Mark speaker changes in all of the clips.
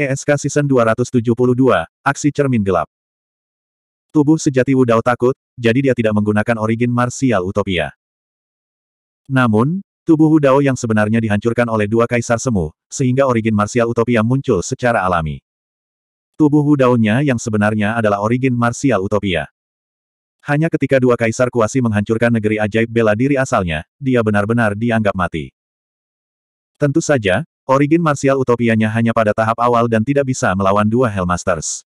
Speaker 1: ESK Season 272, Aksi Cermin Gelap. Tubuh sejati Wudao takut, jadi dia tidak menggunakan origin Martial utopia. Namun, tubuh Wudao yang sebenarnya dihancurkan oleh dua kaisar semu, sehingga origin Martial utopia muncul secara alami. Tubuh Wudao-nya yang sebenarnya adalah origin Martial utopia. Hanya ketika dua kaisar kuasi menghancurkan negeri ajaib bela diri asalnya, dia benar-benar dianggap mati. Tentu saja, Origin Martial utopianya hanya pada tahap awal dan tidak bisa melawan dua Hellmasters.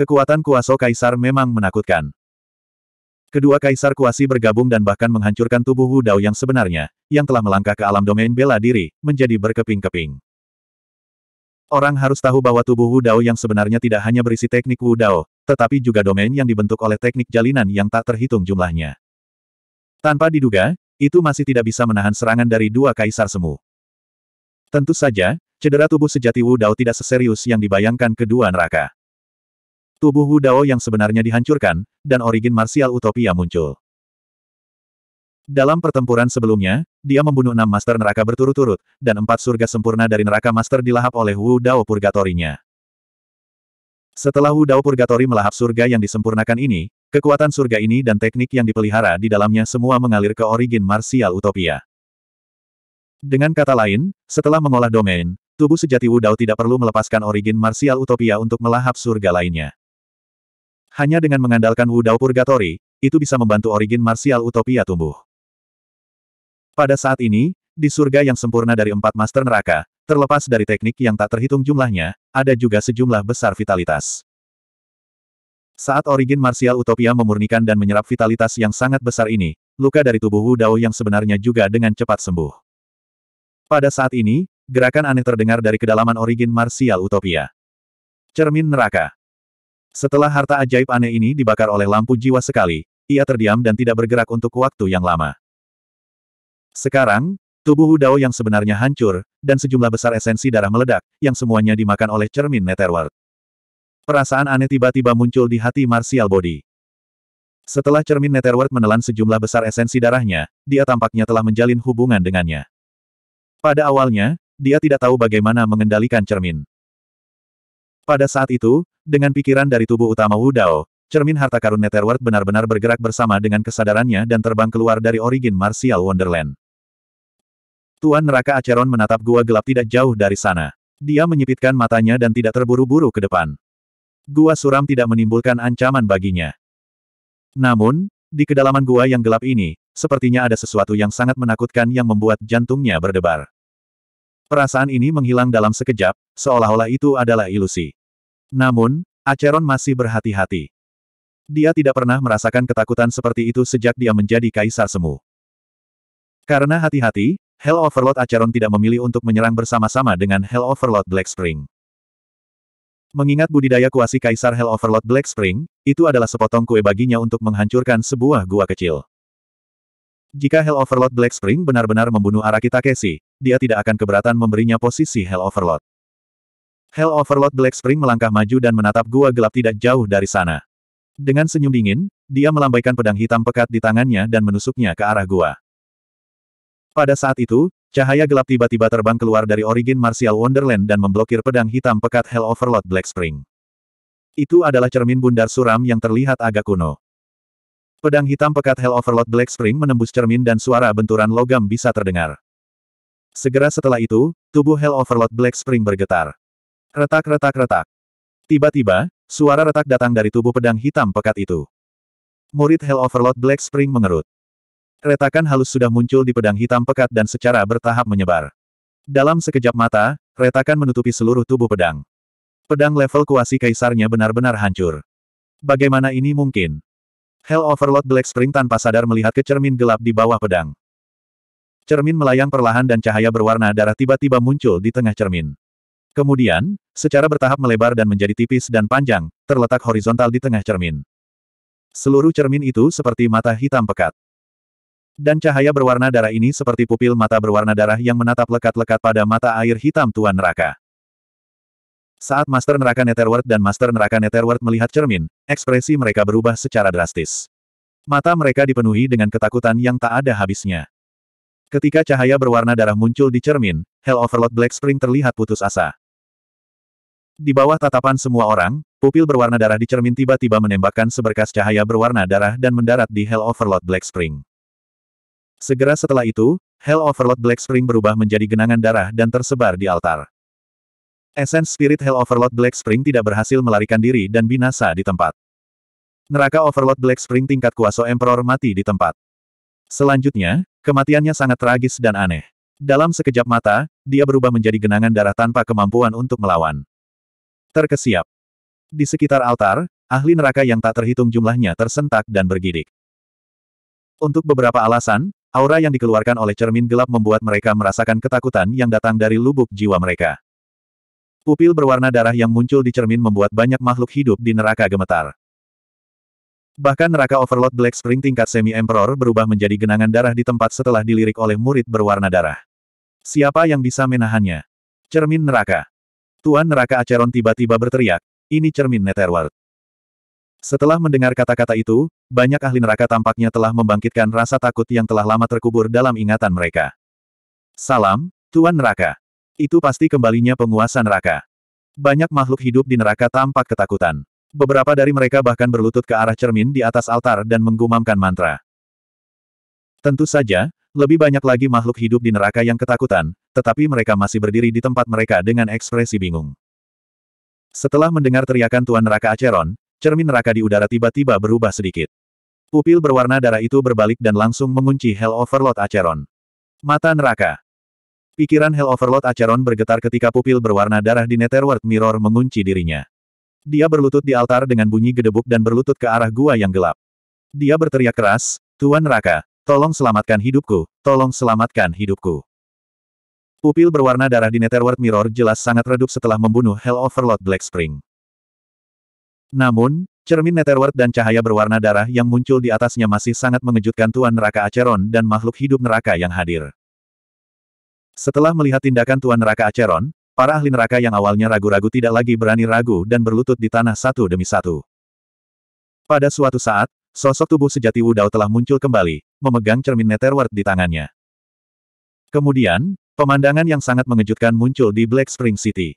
Speaker 1: Kekuatan kuasa Kaisar memang menakutkan. Kedua Kaisar Kuasi bergabung dan bahkan menghancurkan tubuh Wu Dao yang sebenarnya, yang telah melangkah ke alam domain bela diri, menjadi berkeping-keping. Orang harus tahu bahwa tubuh Wu Dao yang sebenarnya tidak hanya berisi teknik Wu Dao, tetapi juga domain yang dibentuk oleh teknik jalinan yang tak terhitung jumlahnya. Tanpa diduga, itu masih tidak bisa menahan serangan dari dua kaisar semu. Tentu saja, cedera tubuh sejati Wu Dao tidak seserius yang dibayangkan kedua neraka. Tubuh Wu Dao yang sebenarnya dihancurkan, dan origin Martial utopia muncul. Dalam pertempuran sebelumnya, dia membunuh enam master neraka berturut-turut, dan empat surga sempurna dari neraka master dilahap oleh Wu Dao Purgatorinya. Setelah Wu Dao Purgatori melahap surga yang disempurnakan ini, kekuatan surga ini dan teknik yang dipelihara di dalamnya semua mengalir ke origin Martial utopia. Dengan kata lain, setelah mengolah domain, tubuh sejati Wudao tidak perlu melepaskan origin Martial utopia untuk melahap surga lainnya. Hanya dengan mengandalkan Wudao Purgatory, itu bisa membantu origin Martial utopia tumbuh. Pada saat ini, di surga yang sempurna dari empat master neraka, terlepas dari teknik yang tak terhitung jumlahnya, ada juga sejumlah besar vitalitas. Saat origin Martial utopia memurnikan dan menyerap vitalitas yang sangat besar ini, luka dari tubuh Wudao yang sebenarnya juga dengan cepat sembuh. Pada saat ini, gerakan aneh terdengar dari kedalaman origin Martial utopia. Cermin neraka. Setelah harta ajaib aneh ini dibakar oleh lampu jiwa sekali, ia terdiam dan tidak bergerak untuk waktu yang lama. Sekarang, tubuh Udao yang sebenarnya hancur, dan sejumlah besar esensi darah meledak, yang semuanya dimakan oleh cermin Netherworld. Perasaan aneh tiba-tiba muncul di hati Martial Body. Setelah cermin Netherworld menelan sejumlah besar esensi darahnya, dia tampaknya telah menjalin hubungan dengannya. Pada awalnya, dia tidak tahu bagaimana mengendalikan cermin. Pada saat itu, dengan pikiran dari tubuh utama Wu Dao, cermin harta karun Netherworld benar-benar bergerak bersama dengan kesadarannya dan terbang keluar dari origin Martial Wonderland. Tuan Neraka Acheron menatap gua gelap tidak jauh dari sana. Dia menyipitkan matanya dan tidak terburu-buru ke depan. Gua suram tidak menimbulkan ancaman baginya. Namun, di kedalaman gua yang gelap ini, sepertinya ada sesuatu yang sangat menakutkan yang membuat jantungnya berdebar. Perasaan ini menghilang dalam sekejap, seolah-olah itu adalah ilusi. Namun, Aceron masih berhati-hati. Dia tidak pernah merasakan ketakutan seperti itu sejak dia menjadi kaisar semu. Karena hati-hati, Hell Overlord Acheron tidak memilih untuk menyerang bersama-sama dengan Hell Overlord Black Spring. Mengingat budidaya kuasi Kaisar Hell Overlord Black Spring, itu adalah sepotong kue baginya untuk menghancurkan sebuah gua kecil. Jika Hell Overlord Black Spring benar-benar membunuh Araki Takeshi, dia tidak akan keberatan memberinya posisi Hell Overlord. Hell Overlord Black Spring melangkah maju dan menatap gua gelap tidak jauh dari sana. Dengan senyum dingin, dia melambaikan pedang hitam pekat di tangannya dan menusuknya ke arah gua. Pada saat itu, cahaya gelap tiba-tiba terbang keluar dari origin Martial Wonderland dan memblokir pedang hitam pekat Hell Overlord Black Spring. Itu adalah cermin bundar suram yang terlihat agak kuno. Pedang hitam pekat Hell Overlord Black Spring menembus cermin dan suara benturan logam bisa terdengar. Segera setelah itu, tubuh Hell Overlord Black Spring bergetar. Retak-retak-retak. Tiba-tiba, suara retak datang dari tubuh pedang hitam pekat itu. Murid Hell Overlord Black Spring mengerut. Retakan halus sudah muncul di pedang hitam pekat dan secara bertahap menyebar. Dalam sekejap mata, retakan menutupi seluruh tubuh pedang. Pedang level kuasi kaisarnya benar-benar hancur. Bagaimana ini mungkin? Hell Overlord Black Spring tanpa sadar melihat ke cermin gelap di bawah pedang. Cermin melayang perlahan dan cahaya berwarna darah tiba-tiba muncul di tengah cermin. Kemudian, secara bertahap melebar dan menjadi tipis dan panjang, terletak horizontal di tengah cermin. Seluruh cermin itu seperti mata hitam pekat. Dan cahaya berwarna darah ini seperti pupil mata berwarna darah yang menatap lekat-lekat pada mata air hitam Tuan Neraka. Saat Master Neraka Netherworld dan Master Neraka Netherworld melihat cermin, ekspresi mereka berubah secara drastis. Mata mereka dipenuhi dengan ketakutan yang tak ada habisnya. Ketika cahaya berwarna darah muncul di cermin, Hell Overlord Black Spring terlihat putus asa. Di bawah tatapan semua orang, pupil berwarna darah di cermin tiba-tiba menembakkan seberkas cahaya berwarna darah dan mendarat di Hell Overlord Black Spring. Segera setelah itu, Hell Overlord Black Spring berubah menjadi genangan darah dan tersebar di altar. Essence Spirit Hell Overlord Black Spring tidak berhasil melarikan diri dan binasa di tempat. Neraka Overlord Black Spring tingkat kuasa Emperor mati di tempat. Selanjutnya, Kematiannya sangat tragis dan aneh. Dalam sekejap mata, dia berubah menjadi genangan darah tanpa kemampuan untuk melawan. Terkesiap. Di sekitar altar, ahli neraka yang tak terhitung jumlahnya tersentak dan bergidik. Untuk beberapa alasan, aura yang dikeluarkan oleh cermin gelap membuat mereka merasakan ketakutan yang datang dari lubuk jiwa mereka. Pupil berwarna darah yang muncul di cermin membuat banyak makhluk hidup di neraka gemetar. Bahkan neraka Overlord Black Spring tingkat semi-emperor berubah menjadi genangan darah di tempat setelah dilirik oleh murid berwarna darah. Siapa yang bisa menahannya? Cermin neraka. Tuan neraka Aceron tiba-tiba berteriak, ini cermin Netherworld. Setelah mendengar kata-kata itu, banyak ahli neraka tampaknya telah membangkitkan rasa takut yang telah lama terkubur dalam ingatan mereka. Salam, Tuan neraka. Itu pasti kembalinya penguasa neraka. Banyak makhluk hidup di neraka tampak ketakutan. Beberapa dari mereka bahkan berlutut ke arah cermin di atas altar dan menggumamkan mantra. Tentu saja, lebih banyak lagi makhluk hidup di neraka yang ketakutan, tetapi mereka masih berdiri di tempat mereka dengan ekspresi bingung. Setelah mendengar teriakan Tuan Neraka Aceron, cermin neraka di udara tiba-tiba berubah sedikit. Pupil berwarna darah itu berbalik dan langsung mengunci Hell Overlord Aceron. Mata neraka. Pikiran Hell Overlord Aceron bergetar ketika pupil berwarna darah di Netherworld Mirror mengunci dirinya. Dia berlutut di altar dengan bunyi gedebuk dan berlutut ke arah gua yang gelap. Dia berteriak keras, Tuan Raka, tolong selamatkan hidupku, tolong selamatkan hidupku. Pupil berwarna darah di Netherworld Mirror jelas sangat redup setelah membunuh Hell Overlord Black Spring. Namun, cermin Netherworld dan cahaya berwarna darah yang muncul di atasnya masih sangat mengejutkan Tuan Raka Aceron dan makhluk hidup neraka yang hadir. Setelah melihat tindakan Tuan Raka Aceron, Para ahli neraka yang awalnya ragu-ragu tidak lagi berani ragu dan berlutut di tanah satu demi satu. Pada suatu saat, sosok tubuh sejati Wudao telah muncul kembali, memegang cermin Netherward di tangannya. Kemudian, pemandangan yang sangat mengejutkan muncul di Black Spring City.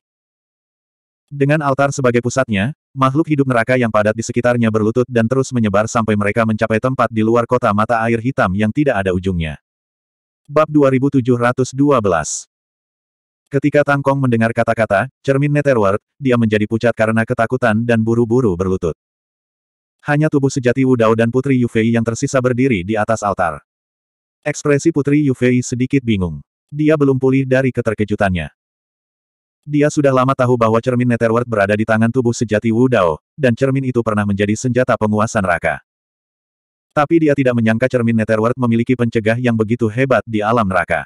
Speaker 1: Dengan altar sebagai pusatnya, makhluk hidup neraka yang padat di sekitarnya berlutut dan terus menyebar sampai mereka mencapai tempat di luar kota mata air hitam yang tidak ada ujungnya. Bab 2712 Ketika Tang Kong mendengar kata-kata, cermin Netherworld, dia menjadi pucat karena ketakutan dan buru-buru berlutut. Hanya tubuh sejati Wu Dao dan Putri Yufei yang tersisa berdiri di atas altar. Ekspresi Putri Yufei sedikit bingung. Dia belum pulih dari keterkejutannya. Dia sudah lama tahu bahwa cermin Netherworld berada di tangan tubuh sejati Wu Dao, dan cermin itu pernah menjadi senjata penguasa neraka. Tapi dia tidak menyangka cermin Netherworld memiliki pencegah yang begitu hebat di alam neraka.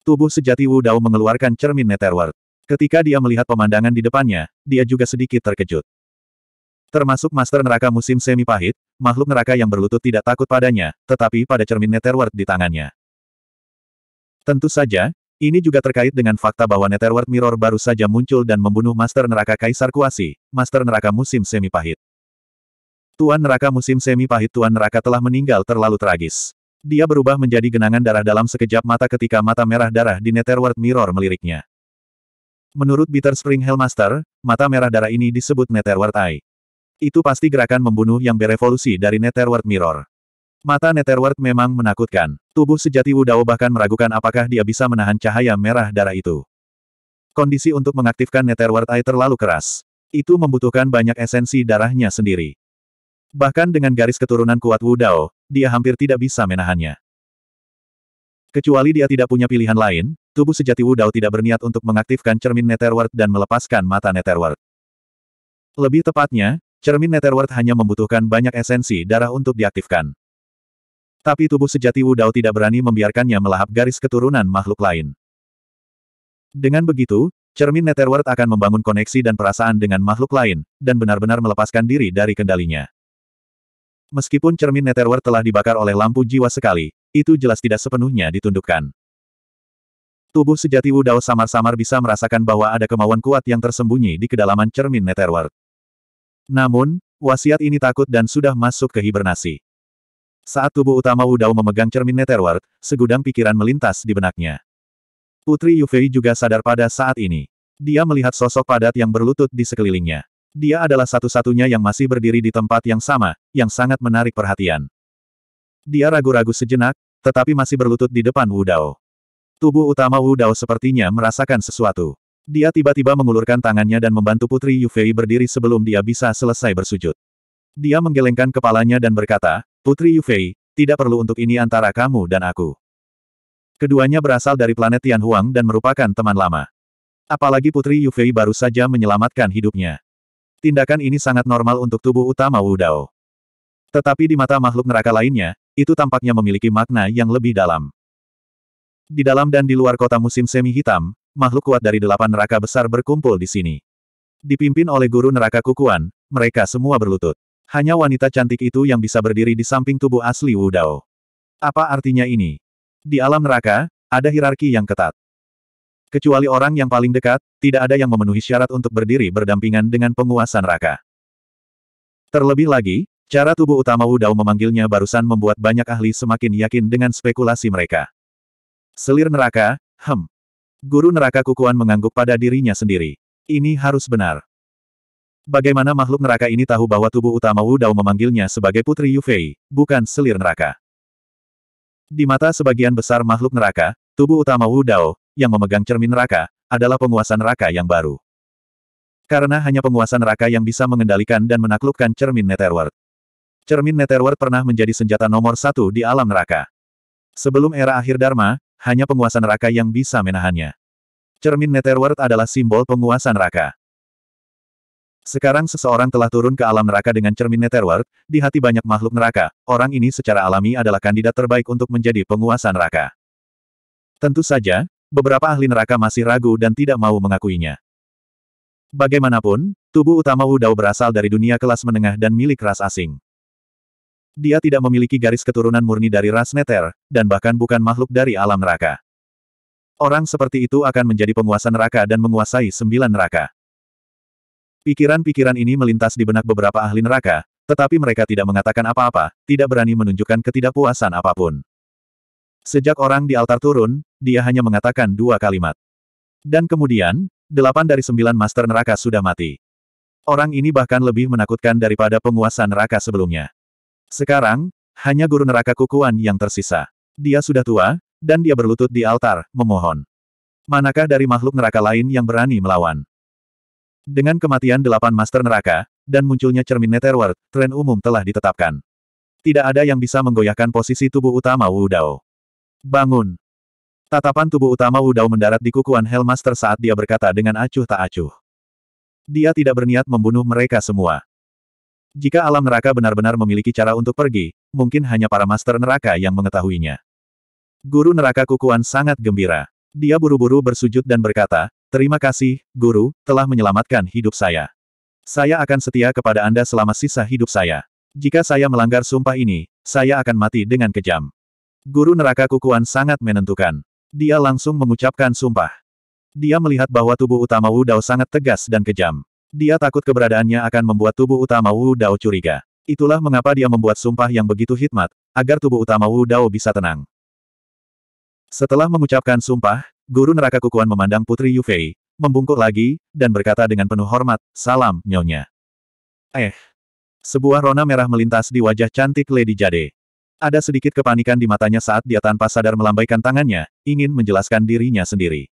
Speaker 1: Tubuh sejati Wu Dao mengeluarkan cermin Netherworld. Ketika dia melihat pemandangan di depannya, dia juga sedikit terkejut. Termasuk Master Neraka musim semi pahit, makhluk neraka yang berlutut tidak takut padanya, tetapi pada cermin Netherworld di tangannya. Tentu saja, ini juga terkait dengan fakta bahwa Netherworld Mirror baru saja muncul dan membunuh Master Neraka Kaisar Kuasi, Master Neraka musim semi pahit. Tuan Neraka musim semi pahit Tuan Neraka telah meninggal terlalu tragis. Dia berubah menjadi genangan darah dalam sekejap mata ketika mata merah darah di Netherworld Mirror meliriknya. Menurut Bitter Spring Hellmaster, mata merah darah ini disebut Netherworld Eye. Itu pasti gerakan membunuh yang berevolusi dari Netherworld Mirror. Mata Netherworld memang menakutkan. Tubuh sejati Wudao bahkan meragukan apakah dia bisa menahan cahaya merah darah itu. Kondisi untuk mengaktifkan Netherworld Eye terlalu keras. Itu membutuhkan banyak esensi darahnya sendiri. Bahkan dengan garis keturunan kuat Wu Dao, dia hampir tidak bisa menahannya. Kecuali dia tidak punya pilihan lain, tubuh sejati Wu Dao tidak berniat untuk mengaktifkan cermin Netherworld dan melepaskan mata Netherworld. Lebih tepatnya, cermin Netherworld hanya membutuhkan banyak esensi darah untuk diaktifkan. Tapi tubuh sejati Wu Dao tidak berani membiarkannya melahap garis keturunan makhluk lain. Dengan begitu, cermin Netherworld akan membangun koneksi dan perasaan dengan makhluk lain, dan benar-benar melepaskan diri dari kendalinya. Meskipun cermin Netherworld telah dibakar oleh lampu jiwa sekali, itu jelas tidak sepenuhnya ditundukkan. Tubuh sejati Wudao samar-samar bisa merasakan bahwa ada kemauan kuat yang tersembunyi di kedalaman cermin Netherworld. Namun, wasiat ini takut dan sudah masuk ke hibernasi. Saat tubuh utama Wudao memegang cermin Netherworld, segudang pikiran melintas di benaknya. Putri Yufei juga sadar pada saat ini. Dia melihat sosok padat yang berlutut di sekelilingnya. Dia adalah satu-satunya yang masih berdiri di tempat yang sama, yang sangat menarik perhatian. Dia ragu-ragu sejenak, tetapi masih berlutut di depan Wu Dao. Tubuh utama Wu Dao sepertinya merasakan sesuatu. Dia tiba-tiba mengulurkan tangannya dan membantu Putri Yufei berdiri sebelum dia bisa selesai bersujud. Dia menggelengkan kepalanya dan berkata, Putri Yufei, tidak perlu untuk ini antara kamu dan aku. Keduanya berasal dari planet Tianhuang dan merupakan teman lama. Apalagi Putri Yufei baru saja menyelamatkan hidupnya. Tindakan ini sangat normal untuk tubuh utama Wu Dao. Tetapi di mata makhluk neraka lainnya, itu tampaknya memiliki makna yang lebih dalam. Di dalam dan di luar kota musim semi hitam, makhluk kuat dari delapan neraka besar berkumpul di sini. Dipimpin oleh guru neraka kukuan, mereka semua berlutut. Hanya wanita cantik itu yang bisa berdiri di samping tubuh asli Wu Dao. Apa artinya ini? Di alam neraka, ada hierarki yang ketat. Kecuali orang yang paling dekat, tidak ada yang memenuhi syarat untuk berdiri berdampingan dengan penguasa neraka. Terlebih lagi, cara tubuh utama Wudao memanggilnya barusan membuat banyak ahli semakin yakin dengan spekulasi mereka. Selir neraka, hem. Guru neraka kukuan mengangguk pada dirinya sendiri. Ini harus benar. Bagaimana makhluk neraka ini tahu bahwa tubuh utama Wudao memanggilnya sebagai Putri Yufei, bukan selir neraka? Di mata sebagian besar makhluk neraka, tubuh utama Wudao, yang memegang cermin neraka, adalah penguasa neraka yang baru. Karena hanya penguasa neraka yang bisa mengendalikan dan menaklukkan cermin Netherworld. Cermin Netherworld pernah menjadi senjata nomor satu di alam neraka. Sebelum era akhir Dharma, hanya penguasa neraka yang bisa menahannya. Cermin Netherworld adalah simbol penguasa neraka. Sekarang seseorang telah turun ke alam neraka dengan cermin Netherworld, di hati banyak makhluk neraka, orang ini secara alami adalah kandidat terbaik untuk menjadi penguasa neraka. Tentu saja, beberapa ahli neraka masih ragu dan tidak mau mengakuinya. Bagaimanapun, tubuh utama Wu Dao berasal dari dunia kelas menengah dan milik ras asing. Dia tidak memiliki garis keturunan murni dari ras neter, dan bahkan bukan makhluk dari alam neraka. Orang seperti itu akan menjadi penguasa neraka dan menguasai sembilan neraka. Pikiran-pikiran ini melintas di benak beberapa ahli neraka, tetapi mereka tidak mengatakan apa-apa, tidak berani menunjukkan ketidakpuasan apapun. Sejak orang di altar turun, dia hanya mengatakan dua kalimat. Dan kemudian, delapan dari sembilan master neraka sudah mati. Orang ini bahkan lebih menakutkan daripada penguasa neraka sebelumnya. Sekarang, hanya guru neraka kukuan yang tersisa. Dia sudah tua, dan dia berlutut di altar, memohon. Manakah dari makhluk neraka lain yang berani melawan? Dengan kematian delapan master neraka, dan munculnya cermin netherworld, tren umum telah ditetapkan. Tidak ada yang bisa menggoyahkan posisi tubuh utama Wu Dao. Bangun! Tatapan tubuh utama Wudao mendarat di kukuan Hellmaster saat dia berkata dengan acuh tak acuh. Dia tidak berniat membunuh mereka semua. Jika alam neraka benar-benar memiliki cara untuk pergi, mungkin hanya para master neraka yang mengetahuinya. Guru neraka kukuan sangat gembira. Dia buru-buru bersujud dan berkata, Terima kasih, Guru, telah menyelamatkan hidup saya. Saya akan setia kepada Anda selama sisa hidup saya. Jika saya melanggar sumpah ini, saya akan mati dengan kejam. Guru neraka Kukuan sangat menentukan. Dia langsung mengucapkan sumpah. Dia melihat bahwa tubuh utama Wu Dao sangat tegas dan kejam. Dia takut keberadaannya akan membuat tubuh utama Wu Dao curiga. Itulah mengapa dia membuat sumpah yang begitu hikmat, agar tubuh utama Wu Dao bisa tenang. Setelah mengucapkan sumpah, guru neraka Kukuan memandang Putri Yufei, membungkuk lagi, dan berkata dengan penuh hormat, salam, nyonya. Eh. Sebuah rona merah melintas di wajah cantik Lady Jade. Ada sedikit kepanikan di matanya saat dia tanpa sadar melambaikan tangannya, ingin menjelaskan dirinya sendiri.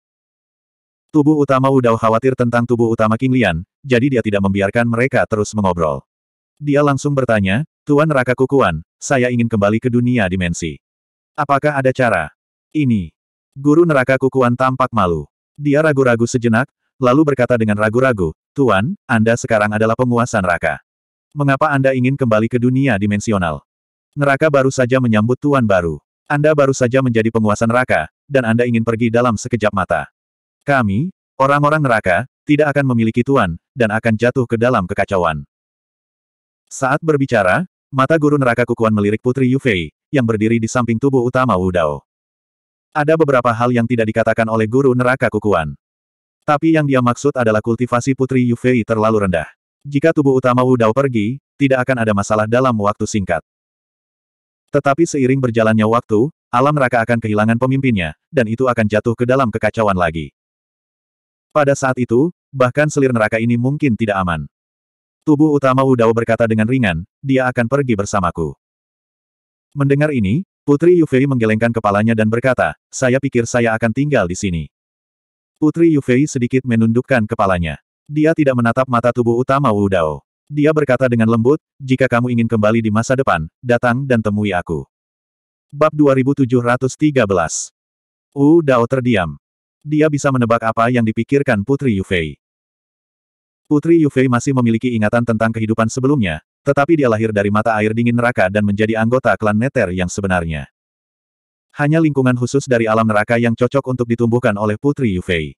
Speaker 1: Tubuh utama Udao khawatir tentang tubuh utama King Lian, jadi dia tidak membiarkan mereka terus mengobrol. Dia langsung bertanya, Tuan Raka Kukuan, saya ingin kembali ke dunia dimensi. Apakah ada cara? Ini. Guru neraka Kukuan tampak malu. Dia ragu-ragu sejenak, lalu berkata dengan ragu-ragu, Tuan, Anda sekarang adalah penguasa neraka. Mengapa Anda ingin kembali ke dunia dimensional? Neraka baru saja menyambut tuan baru. Anda baru saja menjadi penguasa neraka, dan Anda ingin pergi dalam sekejap mata. Kami, orang-orang neraka, tidak akan memiliki tuan, dan akan jatuh ke dalam kekacauan. Saat berbicara, mata guru neraka kukuan melirik Putri Yufei, yang berdiri di samping tubuh utama Wu Dao. Ada beberapa hal yang tidak dikatakan oleh guru neraka kukuan. Tapi yang dia maksud adalah kultivasi Putri Yufei terlalu rendah. Jika tubuh utama Wu Dao pergi, tidak akan ada masalah dalam waktu singkat. Tetapi seiring berjalannya waktu, alam neraka akan kehilangan pemimpinnya, dan itu akan jatuh ke dalam kekacauan lagi. Pada saat itu, bahkan selir neraka ini mungkin tidak aman. Tubuh utama Wudao berkata dengan ringan, dia akan pergi bersamaku. Mendengar ini, Putri Yufei menggelengkan kepalanya dan berkata, saya pikir saya akan tinggal di sini. Putri Yufei sedikit menundukkan kepalanya. Dia tidak menatap mata tubuh utama Wudao. Dia berkata dengan lembut, jika kamu ingin kembali di masa depan, datang dan temui aku. Bab 2713 Wu Dao terdiam. Dia bisa menebak apa yang dipikirkan Putri Yufei. Putri Yufei masih memiliki ingatan tentang kehidupan sebelumnya, tetapi dia lahir dari mata air dingin neraka dan menjadi anggota klan Neter yang sebenarnya. Hanya lingkungan khusus dari alam neraka yang cocok untuk ditumbuhkan oleh Putri Yufei.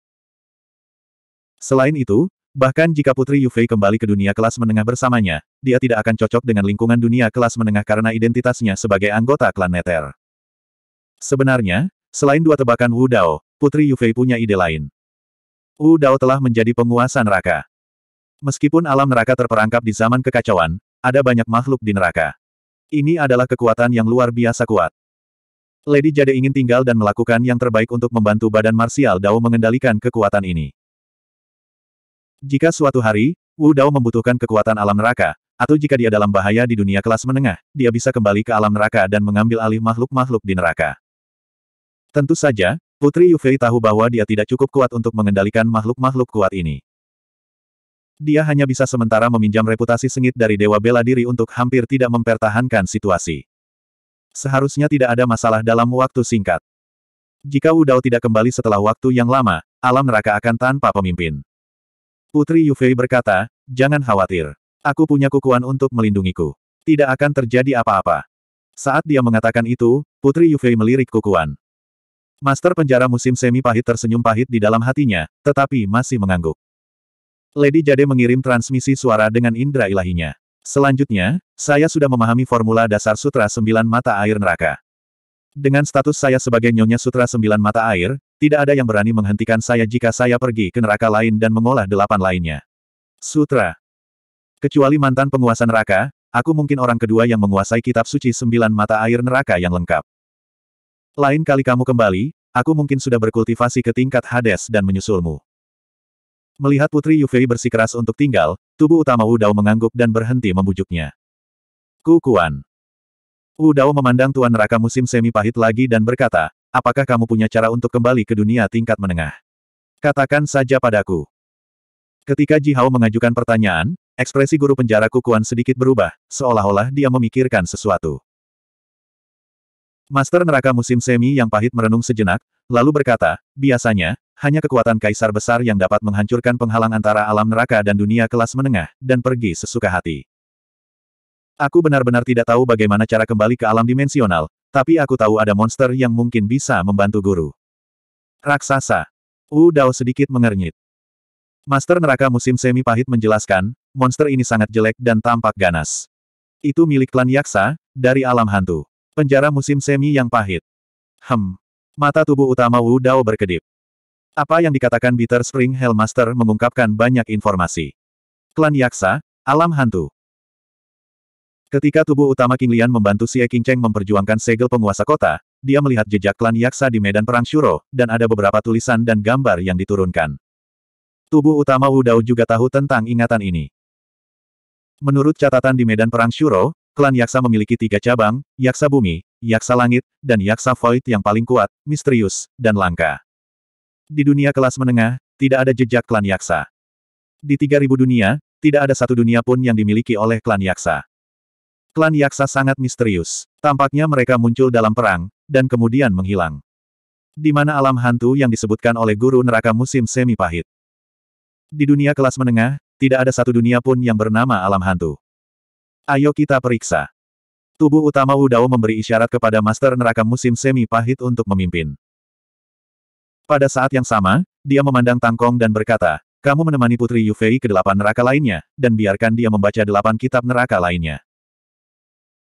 Speaker 1: Selain itu, Bahkan jika Putri Yufei kembali ke dunia kelas menengah bersamanya, dia tidak akan cocok dengan lingkungan dunia kelas menengah karena identitasnya sebagai anggota klan Neter. Sebenarnya, selain dua tebakan Wu Dao, Putri Yufei punya ide lain. Wu Dao telah menjadi penguasa neraka. Meskipun alam neraka terperangkap di zaman kekacauan, ada banyak makhluk di neraka. Ini adalah kekuatan yang luar biasa kuat. Lady Jade ingin tinggal dan melakukan yang terbaik untuk membantu badan Marsial Dao mengendalikan kekuatan ini. Jika suatu hari, Wu Dao membutuhkan kekuatan alam neraka, atau jika dia dalam bahaya di dunia kelas menengah, dia bisa kembali ke alam neraka dan mengambil alih makhluk-makhluk di neraka. Tentu saja, Putri Yufei tahu bahwa dia tidak cukup kuat untuk mengendalikan makhluk-makhluk kuat ini. Dia hanya bisa sementara meminjam reputasi sengit dari Dewa Bela Diri untuk hampir tidak mempertahankan situasi. Seharusnya tidak ada masalah dalam waktu singkat. Jika Wu Dao tidak kembali setelah waktu yang lama, alam neraka akan tanpa pemimpin. Putri Yufei berkata, jangan khawatir. Aku punya kukuan untuk melindungiku. Tidak akan terjadi apa-apa. Saat dia mengatakan itu, Putri Yufei melirik kukuan. Master penjara musim semi pahit tersenyum pahit di dalam hatinya, tetapi masih mengangguk. Lady Jade mengirim transmisi suara dengan indera ilahinya. Selanjutnya, saya sudah memahami formula dasar Sutra Sembilan Mata Air Neraka. Dengan status saya sebagai Nyonya Sutra Sembilan Mata Air, tidak ada yang berani menghentikan saya jika saya pergi ke neraka lain dan mengolah delapan lainnya. Sutra. Kecuali mantan penguasa neraka, aku mungkin orang kedua yang menguasai kitab suci sembilan mata air neraka yang lengkap. Lain kali kamu kembali, aku mungkin sudah berkultivasi ke tingkat Hades dan menyusulmu. Melihat Putri Yufei bersikeras untuk tinggal, tubuh utama Dao mengangguk dan berhenti membujuknya. Kukuan. Dao memandang Tuan Neraka musim semi pahit lagi dan berkata, apakah kamu punya cara untuk kembali ke dunia tingkat menengah? Katakan saja padaku. Ketika Ji Hao mengajukan pertanyaan, ekspresi guru penjara kukuan sedikit berubah, seolah-olah dia memikirkan sesuatu. Master neraka musim semi yang pahit merenung sejenak, lalu berkata, biasanya, hanya kekuatan kaisar besar yang dapat menghancurkan penghalang antara alam neraka dan dunia kelas menengah, dan pergi sesuka hati. Aku benar-benar tidak tahu bagaimana cara kembali ke alam dimensional, tapi aku tahu ada monster yang mungkin bisa membantu guru. Raksasa. Wu Dao sedikit mengernyit. Master neraka musim semi pahit menjelaskan, monster ini sangat jelek dan tampak ganas. Itu milik klan Yaksa, dari alam hantu. Penjara musim semi yang pahit. Hem. Mata tubuh utama Wu Dao berkedip. Apa yang dikatakan Bitter Spring Hell Master mengungkapkan banyak informasi. Klan Yaksa, alam hantu. Ketika tubuh utama King Lian membantu Xie Cheng memperjuangkan segel penguasa kota, dia melihat jejak klan Yaksa di medan perang Shuro, dan ada beberapa tulisan dan gambar yang diturunkan. Tubuh utama Wu Dao juga tahu tentang ingatan ini. Menurut catatan di medan perang Shuro, klan Yaksa memiliki tiga cabang, Yaksa Bumi, Yaksa Langit, dan Yaksa Void yang paling kuat, misterius, dan langka. Di dunia kelas menengah, tidak ada jejak klan Yaksa. Di 3000 dunia, tidak ada satu dunia pun yang dimiliki oleh klan Yaksa. Klan Yaksa sangat misterius. Tampaknya mereka muncul dalam perang, dan kemudian menghilang. Di mana alam hantu yang disebutkan oleh guru neraka musim semi pahit. Di dunia kelas menengah, tidak ada satu dunia pun yang bernama alam hantu. Ayo kita periksa. Tubuh utama Dao memberi isyarat kepada Master Neraka Musim Semi Pahit untuk memimpin. Pada saat yang sama, dia memandang Tangkong dan berkata, kamu menemani Putri Yufei ke delapan neraka lainnya, dan biarkan dia membaca delapan kitab neraka lainnya.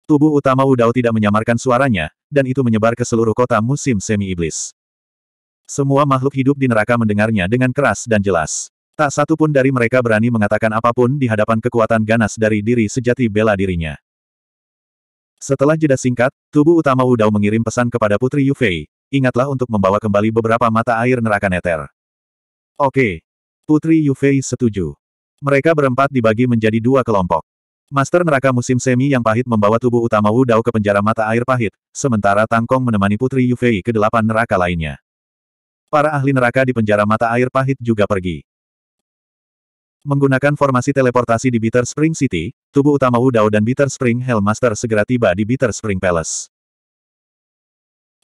Speaker 1: Tubuh utama Udao tidak menyamarkan suaranya, dan itu menyebar ke seluruh kota musim semi-iblis. Semua makhluk hidup di neraka mendengarnya dengan keras dan jelas. Tak satu pun dari mereka berani mengatakan apapun di hadapan kekuatan ganas dari diri sejati bela dirinya. Setelah jeda singkat, tubuh utama Udao mengirim pesan kepada Putri Yufei, ingatlah untuk membawa kembali beberapa mata air neraka neter. Oke. Putri Yufei setuju. Mereka berempat dibagi menjadi dua kelompok. Master neraka musim semi yang pahit membawa tubuh utama Wu Dao ke penjara mata air pahit, sementara Tang Kong menemani Putri Yu Fei ke delapan neraka lainnya. Para ahli neraka di penjara mata air pahit juga pergi. Menggunakan formasi teleportasi di Bitter Spring City, tubuh utama Wu Dao dan Bitter Spring Hell Master segera tiba di Bitter Spring Palace.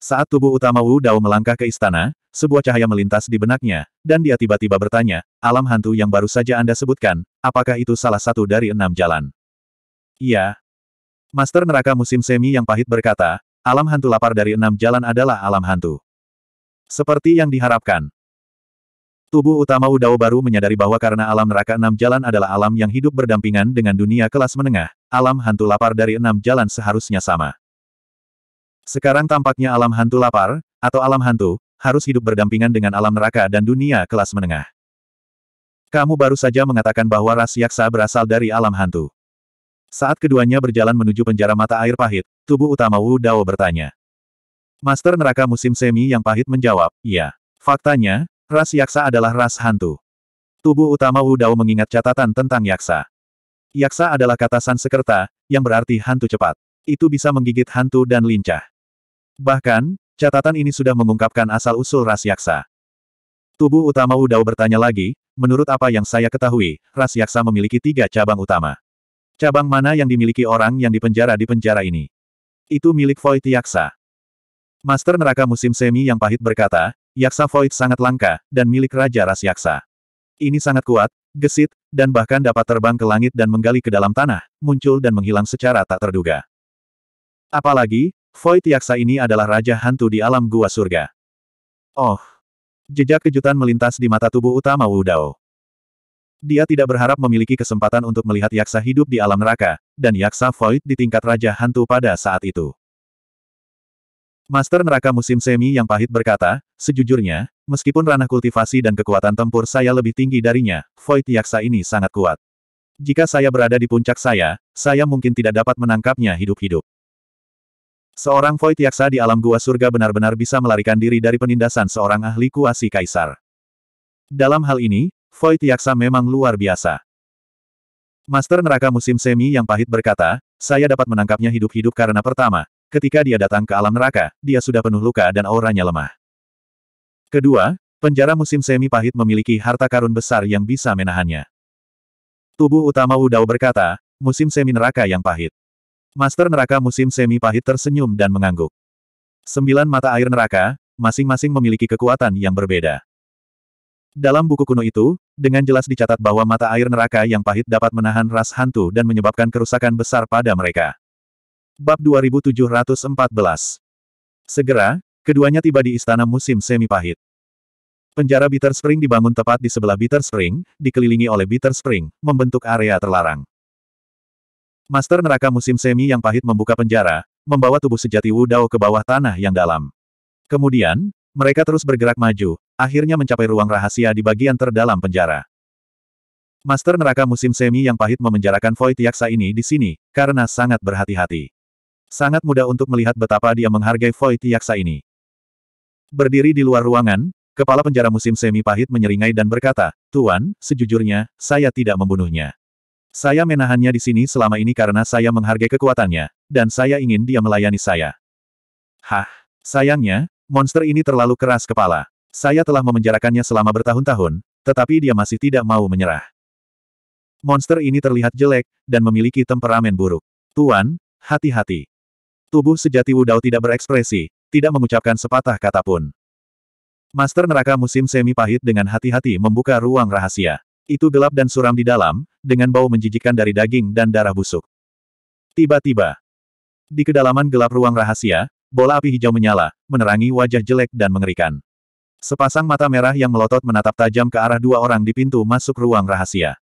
Speaker 1: Saat tubuh utama Wu Dao melangkah ke istana, sebuah cahaya melintas di benaknya, dan dia tiba-tiba bertanya, alam hantu yang baru saja Anda sebutkan, apakah itu salah satu dari enam jalan? Iya. Master neraka musim semi yang pahit berkata, alam hantu lapar dari enam jalan adalah alam hantu. Seperti yang diharapkan. Tubuh utama Udao baru menyadari bahwa karena alam neraka enam jalan adalah alam yang hidup berdampingan dengan dunia kelas menengah, alam hantu lapar dari enam jalan seharusnya sama. Sekarang tampaknya alam hantu lapar, atau alam hantu, harus hidup berdampingan dengan alam neraka dan dunia kelas menengah. Kamu baru saja mengatakan bahwa ras yaksa berasal dari alam hantu. Saat keduanya berjalan menuju penjara mata air pahit, tubuh utama Wu Dao bertanya. Master neraka musim semi yang pahit menjawab, iya. Faktanya, ras yaksa adalah ras hantu. Tubuh utama Wu Dao mengingat catatan tentang yaksa. Yaksa adalah kata Sansekerta, yang berarti hantu cepat. Itu bisa menggigit hantu dan lincah. Bahkan, catatan ini sudah mengungkapkan asal-usul ras yaksa. Tubuh utama Wu Dao bertanya lagi, menurut apa yang saya ketahui, ras yaksa memiliki tiga cabang utama. Cabang mana yang dimiliki orang yang dipenjara di penjara ini? Itu milik Void Yaksa. Master neraka musim semi yang pahit berkata, Yaksa Void sangat langka, dan milik Raja Ras Yaksa. Ini sangat kuat, gesit, dan bahkan dapat terbang ke langit dan menggali ke dalam tanah, muncul dan menghilang secara tak terduga. Apalagi, Void Yaksa ini adalah Raja Hantu di alam gua surga. Oh! Jejak kejutan melintas di mata tubuh utama Wudao. Dia tidak berharap memiliki kesempatan untuk melihat Yaksa hidup di alam neraka, dan Yaksa Void di tingkat Raja Hantu pada saat itu. Master Neraka Musim Semi yang pahit berkata, sejujurnya, meskipun ranah kultivasi dan kekuatan tempur saya lebih tinggi darinya, Void Yaksa ini sangat kuat. Jika saya berada di puncak saya, saya mungkin tidak dapat menangkapnya hidup-hidup. Seorang Void Yaksa di alam gua surga benar-benar bisa melarikan diri dari penindasan seorang ahli kuasi kaisar. Dalam hal ini, Void Yaksa memang luar biasa. Master neraka musim semi yang pahit berkata, saya dapat menangkapnya hidup-hidup karena pertama, ketika dia datang ke alam neraka, dia sudah penuh luka dan auranya lemah. Kedua, penjara musim semi pahit memiliki harta karun besar yang bisa menahannya. Tubuh utama udah berkata, musim semi neraka yang pahit. Master neraka musim semi pahit tersenyum dan mengangguk. Sembilan mata air neraka, masing-masing memiliki kekuatan yang berbeda. Dalam buku kuno itu, dengan jelas dicatat bahwa mata air neraka yang pahit dapat menahan ras hantu dan menyebabkan kerusakan besar pada mereka. Bab 2714 Segera, keduanya tiba di istana musim semi pahit. Penjara Bitter Spring dibangun tepat di sebelah Bitter Spring, dikelilingi oleh Bitter Spring, membentuk area terlarang. Master neraka musim semi yang pahit membuka penjara, membawa tubuh sejati Wu Dao ke bawah tanah yang dalam. Kemudian, mereka terus bergerak maju, akhirnya mencapai ruang rahasia di bagian terdalam penjara. Master neraka musim semi yang pahit memenjarakan Void Yaksa ini di sini, karena sangat berhati-hati. Sangat mudah untuk melihat betapa dia menghargai Void Yaksa ini. Berdiri di luar ruangan, kepala penjara musim semi pahit menyeringai dan berkata, Tuan, sejujurnya, saya tidak membunuhnya. Saya menahannya di sini selama ini karena saya menghargai kekuatannya, dan saya ingin dia melayani saya. Hah, sayangnya, monster ini terlalu keras kepala. Saya telah memenjarakannya selama bertahun-tahun, tetapi dia masih tidak mau menyerah. Monster ini terlihat jelek, dan memiliki temperamen buruk. Tuan, hati-hati. Tubuh sejati Wudao tidak berekspresi, tidak mengucapkan sepatah kata pun. Master neraka musim semi pahit dengan hati-hati membuka ruang rahasia. Itu gelap dan suram di dalam, dengan bau menjijikan dari daging dan darah busuk. Tiba-tiba, di kedalaman gelap ruang rahasia, bola api hijau menyala, menerangi wajah jelek dan mengerikan. Sepasang mata merah yang melotot menatap tajam ke arah dua orang di pintu masuk ruang rahasia.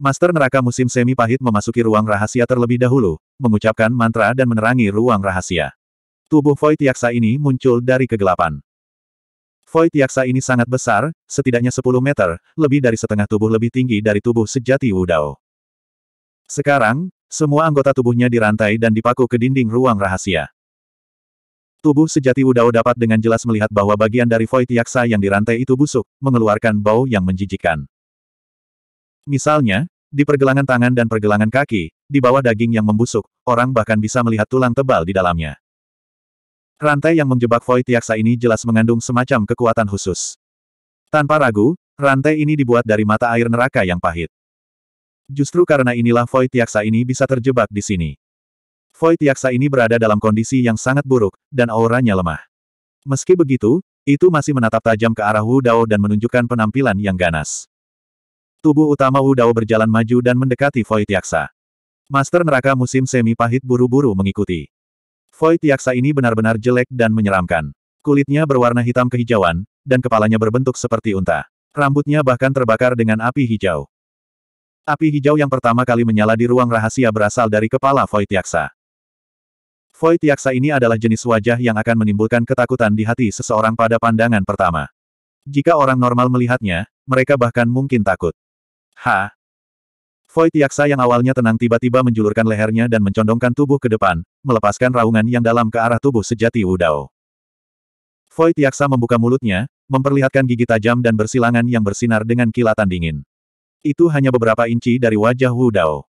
Speaker 1: Master neraka musim semi pahit memasuki ruang rahasia terlebih dahulu, mengucapkan mantra dan menerangi ruang rahasia. Tubuh Void Yaksa ini muncul dari kegelapan. Void Yaksa ini sangat besar, setidaknya 10 meter, lebih dari setengah tubuh lebih tinggi dari tubuh sejati Wudao. Sekarang, semua anggota tubuhnya dirantai dan dipaku ke dinding ruang rahasia. Tubuh sejati Wudao dapat dengan jelas melihat bahwa bagian dari Void Yaksa yang dirantai itu busuk, mengeluarkan bau yang menjijikan. Misalnya, di pergelangan tangan dan pergelangan kaki, di bawah daging yang membusuk, orang bahkan bisa melihat tulang tebal di dalamnya. Rantai yang menjebak Void Yaksa ini jelas mengandung semacam kekuatan khusus. Tanpa ragu, rantai ini dibuat dari mata air neraka yang pahit. Justru karena inilah Void Yaksa ini bisa terjebak di sini. Void Yaksa ini berada dalam kondisi yang sangat buruk, dan auranya lemah. Meski begitu, itu masih menatap tajam ke arah Wu Dao dan menunjukkan penampilan yang ganas. Tubuh utama Wu Dao berjalan maju dan mendekati Void Yaksa. Master neraka musim semi pahit buru-buru mengikuti. Void Yaksa ini benar-benar jelek dan menyeramkan. Kulitnya berwarna hitam kehijauan, dan kepalanya berbentuk seperti unta. Rambutnya bahkan terbakar dengan api hijau. Api hijau yang pertama kali menyala di ruang rahasia berasal dari kepala Void Yaksa. Hoi Tiaksa ini adalah jenis wajah yang akan menimbulkan ketakutan di hati seseorang pada pandangan pertama. Jika orang normal melihatnya, mereka bahkan mungkin takut. Ha! Void Tiaksa yang awalnya tenang tiba-tiba menjulurkan lehernya dan mencondongkan tubuh ke depan, melepaskan raungan yang dalam ke arah tubuh sejati Wudao. Void Tiaksa membuka mulutnya, memperlihatkan gigi tajam dan bersilangan yang bersinar dengan kilatan dingin. Itu hanya beberapa inci dari wajah Wudao.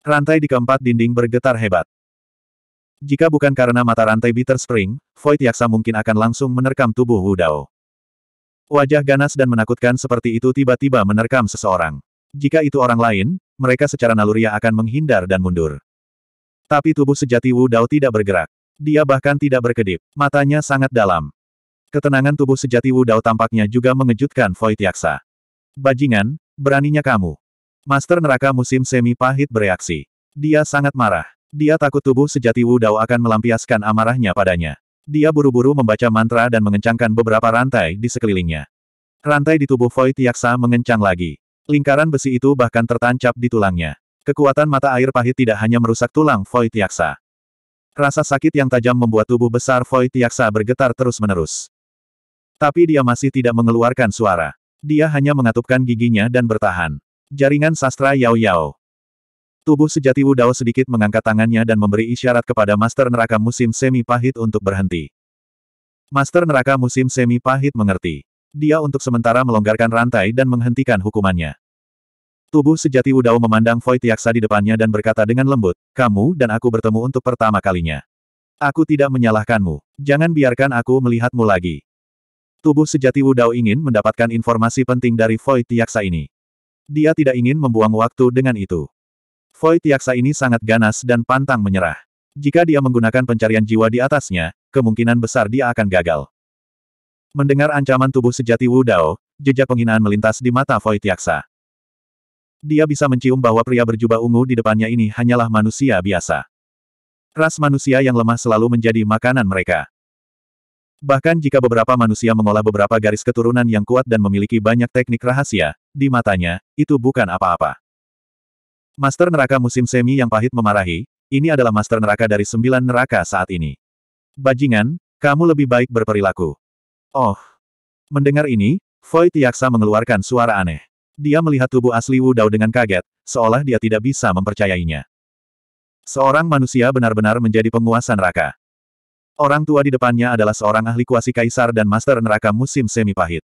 Speaker 1: Rantai di keempat dinding bergetar hebat. Jika bukan karena mata rantai Bitter Spring, Void Yaksa mungkin akan langsung menerkam tubuh Wu Dao. Wajah ganas dan menakutkan seperti itu tiba-tiba menerkam seseorang. Jika itu orang lain, mereka secara naluriah akan menghindar dan mundur. Tapi tubuh sejati Wu Dao tidak bergerak. Dia bahkan tidak berkedip. Matanya sangat dalam. Ketenangan tubuh sejati Wu Dao tampaknya juga mengejutkan Void Yaksa. Bajingan, beraninya kamu. Master neraka musim semi pahit bereaksi. Dia sangat marah. Dia takut tubuh sejati Wu Dao akan melampiaskan amarahnya padanya. Dia buru-buru membaca mantra dan mengencangkan beberapa rantai di sekelilingnya. Rantai di tubuh Void Yaksa mengencang lagi. Lingkaran besi itu bahkan tertancap di tulangnya. Kekuatan mata air pahit tidak hanya merusak tulang Void Yaksa. Rasa sakit yang tajam membuat tubuh besar Void Yaksa bergetar terus-menerus. Tapi dia masih tidak mengeluarkan suara. Dia hanya mengatupkan giginya dan bertahan. Jaringan sastra Yao Yao. Tubuh sejati Wudao sedikit mengangkat tangannya dan memberi isyarat kepada Master Neraka Musim Semi Pahit untuk berhenti. Master Neraka Musim Semi Pahit mengerti. Dia untuk sementara melonggarkan rantai dan menghentikan hukumannya. Tubuh sejati Wudao memandang Void Yaksa di depannya dan berkata dengan lembut, kamu dan aku bertemu untuk pertama kalinya. Aku tidak menyalahkanmu. Jangan biarkan aku melihatmu lagi. Tubuh sejati Wudao ingin mendapatkan informasi penting dari Void Yaksa ini. Dia tidak ingin membuang waktu dengan itu. Void Tiaksa ini sangat ganas dan pantang menyerah. Jika dia menggunakan pencarian jiwa di atasnya, kemungkinan besar dia akan gagal. Mendengar ancaman tubuh sejati Wu Dao, jejak penghinaan melintas di mata Void Tiaksa. Dia bisa mencium bahwa pria berjubah ungu di depannya ini hanyalah manusia biasa. Ras manusia yang lemah selalu menjadi makanan mereka. Bahkan jika beberapa manusia mengolah beberapa garis keturunan yang kuat dan memiliki banyak teknik rahasia, di matanya, itu bukan apa-apa. Master neraka musim semi yang pahit memarahi, ini adalah master neraka dari sembilan neraka saat ini. Bajingan, kamu lebih baik berperilaku. Oh. Mendengar ini, Foy Tiaksa mengeluarkan suara aneh. Dia melihat tubuh asli Wu Dao dengan kaget, seolah dia tidak bisa mempercayainya. Seorang manusia benar-benar menjadi penguasa neraka. Orang tua di depannya adalah seorang ahli kuasi kaisar dan master neraka musim semi pahit.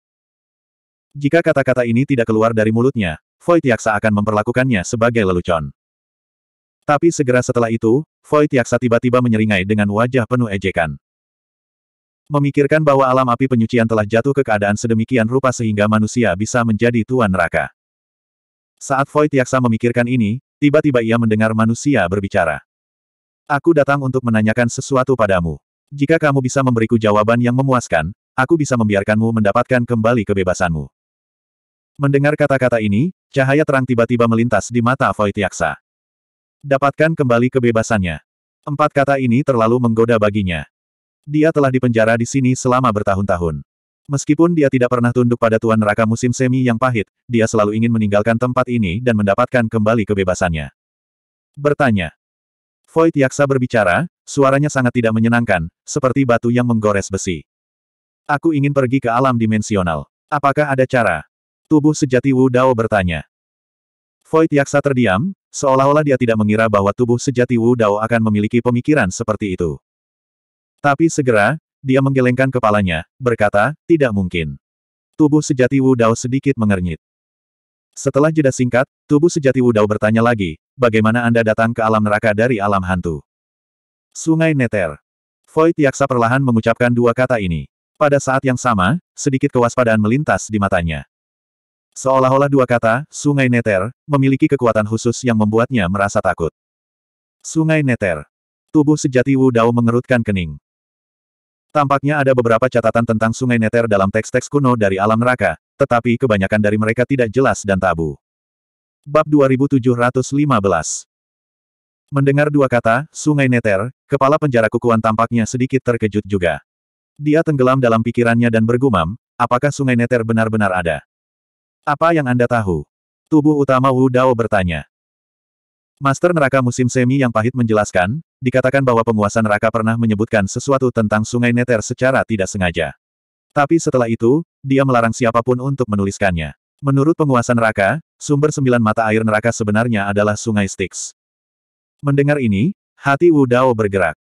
Speaker 1: Jika kata-kata ini tidak keluar dari mulutnya, Void Yaksa akan memperlakukannya sebagai lelucon. Tapi segera setelah itu, Void Yaksa tiba-tiba menyeringai dengan wajah penuh ejekan. Memikirkan bahwa alam api penyucian telah jatuh ke keadaan sedemikian rupa sehingga manusia bisa menjadi tuan neraka. Saat Void Yaksa memikirkan ini, tiba-tiba ia mendengar manusia berbicara. Aku datang untuk menanyakan sesuatu padamu. Jika kamu bisa memberiku jawaban yang memuaskan, aku bisa membiarkanmu mendapatkan kembali kebebasanmu. Mendengar kata-kata ini, cahaya terang tiba-tiba melintas di mata Void Yaksa. Dapatkan kembali kebebasannya. Empat kata ini terlalu menggoda baginya. Dia telah dipenjara di sini selama bertahun-tahun. Meskipun dia tidak pernah tunduk pada Tuan Neraka musim semi yang pahit, dia selalu ingin meninggalkan tempat ini dan mendapatkan kembali kebebasannya. Bertanya. Void Yaksa berbicara, suaranya sangat tidak menyenangkan, seperti batu yang menggores besi. Aku ingin pergi ke alam dimensional. Apakah ada cara? Tubuh sejati Wu Dao bertanya. Void Yaksa terdiam, seolah-olah dia tidak mengira bahwa tubuh sejati Wu Dao akan memiliki pemikiran seperti itu. Tapi segera, dia menggelengkan kepalanya, berkata, tidak mungkin. Tubuh sejati Wu Dao sedikit mengernyit. Setelah jeda singkat, tubuh sejati Wu Dao bertanya lagi, bagaimana Anda datang ke alam neraka dari alam hantu? Sungai Neter. Void Yaksa perlahan mengucapkan dua kata ini. Pada saat yang sama, sedikit kewaspadaan melintas di matanya. Seolah-olah dua kata, Sungai Neter, memiliki kekuatan khusus yang membuatnya merasa takut. Sungai Neter. Tubuh sejati Wu Dao mengerutkan kening. Tampaknya ada beberapa catatan tentang Sungai Neter dalam teks-teks kuno dari alam neraka, tetapi kebanyakan dari mereka tidak jelas dan tabu. Bab 2715 Mendengar dua kata, Sungai Neter, kepala penjara kukuan tampaknya sedikit terkejut juga. Dia tenggelam dalam pikirannya dan bergumam, apakah Sungai Neter benar-benar ada? Apa yang Anda tahu? Tubuh utama Wu Dao bertanya. Master neraka musim semi yang pahit menjelaskan, dikatakan bahwa penguasa neraka pernah menyebutkan sesuatu tentang sungai Neter secara tidak sengaja. Tapi setelah itu, dia melarang siapapun untuk menuliskannya. Menurut penguasa neraka, sumber sembilan mata air neraka sebenarnya adalah sungai Styx. Mendengar ini, hati Wu Dao bergerak.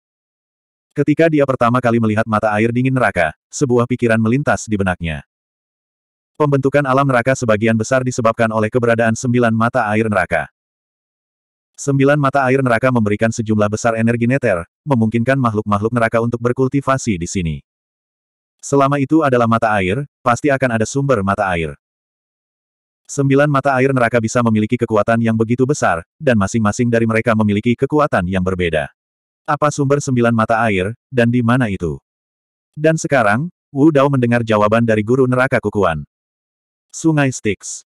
Speaker 1: Ketika dia pertama kali melihat mata air dingin neraka, sebuah pikiran melintas di benaknya. Pembentukan alam neraka sebagian besar disebabkan oleh keberadaan sembilan mata air neraka. Sembilan mata air neraka memberikan sejumlah besar energi neter, memungkinkan makhluk-makhluk neraka untuk berkultivasi di sini. Selama itu adalah mata air, pasti akan ada sumber mata air. Sembilan mata air neraka bisa memiliki kekuatan yang begitu besar, dan masing-masing dari mereka memiliki kekuatan yang berbeda. Apa sumber sembilan mata air, dan di mana itu? Dan sekarang, Wu Dao mendengar jawaban dari guru neraka kukuan. Sungai Styx.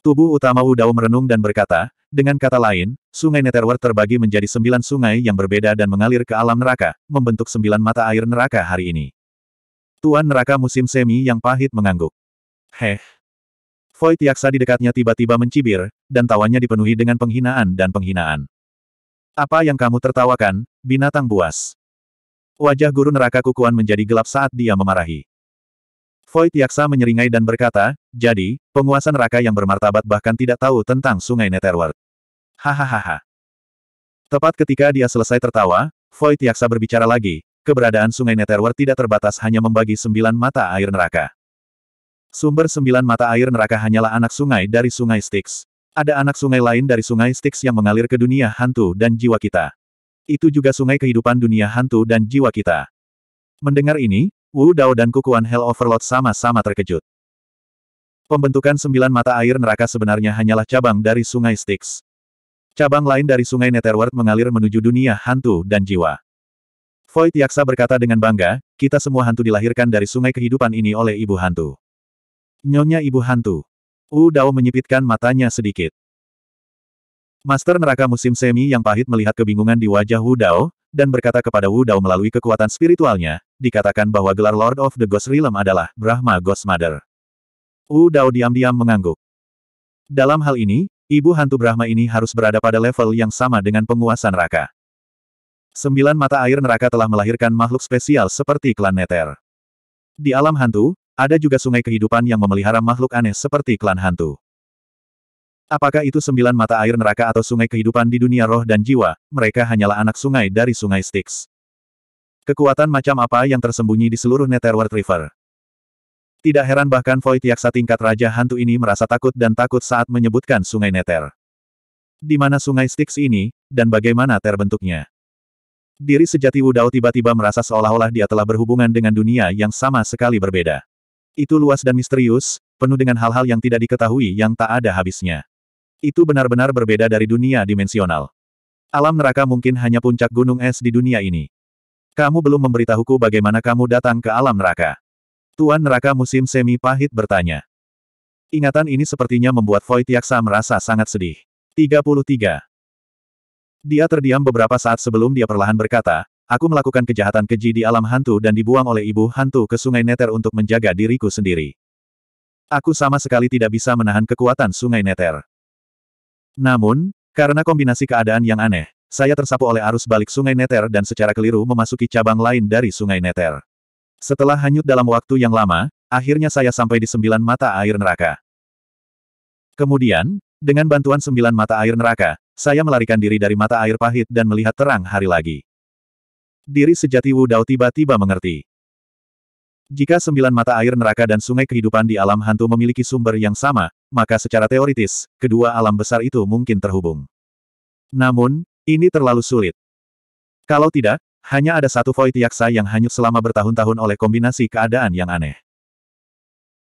Speaker 1: Tubuh utama Udao merenung dan berkata, dengan kata lain, sungai Netherworld terbagi menjadi sembilan sungai yang berbeda dan mengalir ke alam neraka, membentuk sembilan mata air neraka hari ini. Tuan neraka musim semi yang pahit mengangguk. Heh. Void Yaksa di dekatnya tiba-tiba mencibir, dan tawanya dipenuhi dengan penghinaan dan penghinaan. Apa yang kamu tertawakan, binatang buas? Wajah guru neraka kukuan menjadi gelap saat dia memarahi. Void Yaksa menyeringai dan berkata, jadi, penguasa neraka yang bermartabat bahkan tidak tahu tentang sungai Netherworld. Hahaha. Tepat ketika dia selesai tertawa, Void Yaksa berbicara lagi, keberadaan sungai Netherworld tidak terbatas hanya membagi sembilan mata air neraka. Sumber sembilan mata air neraka hanyalah anak sungai dari sungai Styx. Ada anak sungai lain dari sungai Styx yang mengalir ke dunia hantu dan jiwa kita. Itu juga sungai kehidupan dunia hantu dan jiwa kita. Mendengar ini, Wu Dao dan Kukuan Hell Overlord sama-sama terkejut. Pembentukan sembilan mata air neraka sebenarnya hanyalah cabang dari sungai Styx. Cabang lain dari sungai Netherworld mengalir menuju dunia hantu dan jiwa. Void Yaksa berkata dengan bangga, kita semua hantu dilahirkan dari sungai kehidupan ini oleh ibu hantu. Nyonya ibu hantu. Wu Dao menyipitkan matanya sedikit. Master neraka musim semi yang pahit melihat kebingungan di wajah Wu Dao, dan berkata kepada Wu Dao melalui kekuatan spiritualnya, dikatakan bahwa gelar Lord of the Ghost Realm adalah Brahma Ghost Mother. Wu Dao diam-diam mengangguk. Dalam hal ini, ibu hantu Brahma ini harus berada pada level yang sama dengan penguasa neraka. Sembilan mata air neraka telah melahirkan makhluk spesial seperti klan Neter. Di alam hantu, ada juga sungai kehidupan yang memelihara makhluk aneh seperti klan hantu. Apakah itu sembilan mata air neraka atau sungai kehidupan di dunia roh dan jiwa, mereka hanyalah anak sungai dari sungai Styx. Kekuatan macam apa yang tersembunyi di seluruh Netherworld River? Tidak heran bahkan Void Yaksa tingkat Raja Hantu ini merasa takut dan takut saat menyebutkan sungai Nether. Di mana sungai Styx ini, dan bagaimana terbentuknya? Diri sejati Wudao tiba-tiba merasa seolah-olah dia telah berhubungan dengan dunia yang sama sekali berbeda. Itu luas dan misterius, penuh dengan hal-hal yang tidak diketahui yang tak ada habisnya. Itu benar-benar berbeda dari dunia dimensional. Alam neraka mungkin hanya puncak gunung es di dunia ini. Kamu belum memberitahuku bagaimana kamu datang ke alam neraka. Tuan neraka musim semi pahit bertanya. Ingatan ini sepertinya membuat Void Yaksa merasa sangat sedih. 33. Dia terdiam beberapa saat sebelum dia perlahan berkata, Aku melakukan kejahatan keji di alam hantu dan dibuang oleh ibu hantu ke sungai Neter untuk menjaga diriku sendiri. Aku sama sekali tidak bisa menahan kekuatan sungai Neter. Namun, karena kombinasi keadaan yang aneh, saya tersapu oleh arus balik sungai Neter dan secara keliru memasuki cabang lain dari sungai Neter. Setelah hanyut dalam waktu yang lama, akhirnya saya sampai di sembilan mata air neraka. Kemudian, dengan bantuan sembilan mata air neraka, saya melarikan diri dari mata air pahit dan melihat terang hari lagi. Diri sejati Wu Dao tiba-tiba mengerti. Jika sembilan mata air neraka dan sungai kehidupan di alam hantu memiliki sumber yang sama, maka secara teoritis, kedua alam besar itu mungkin terhubung. Namun, ini terlalu sulit. Kalau tidak, hanya ada satu Void Yaksa yang hanyut selama bertahun-tahun oleh kombinasi keadaan yang aneh.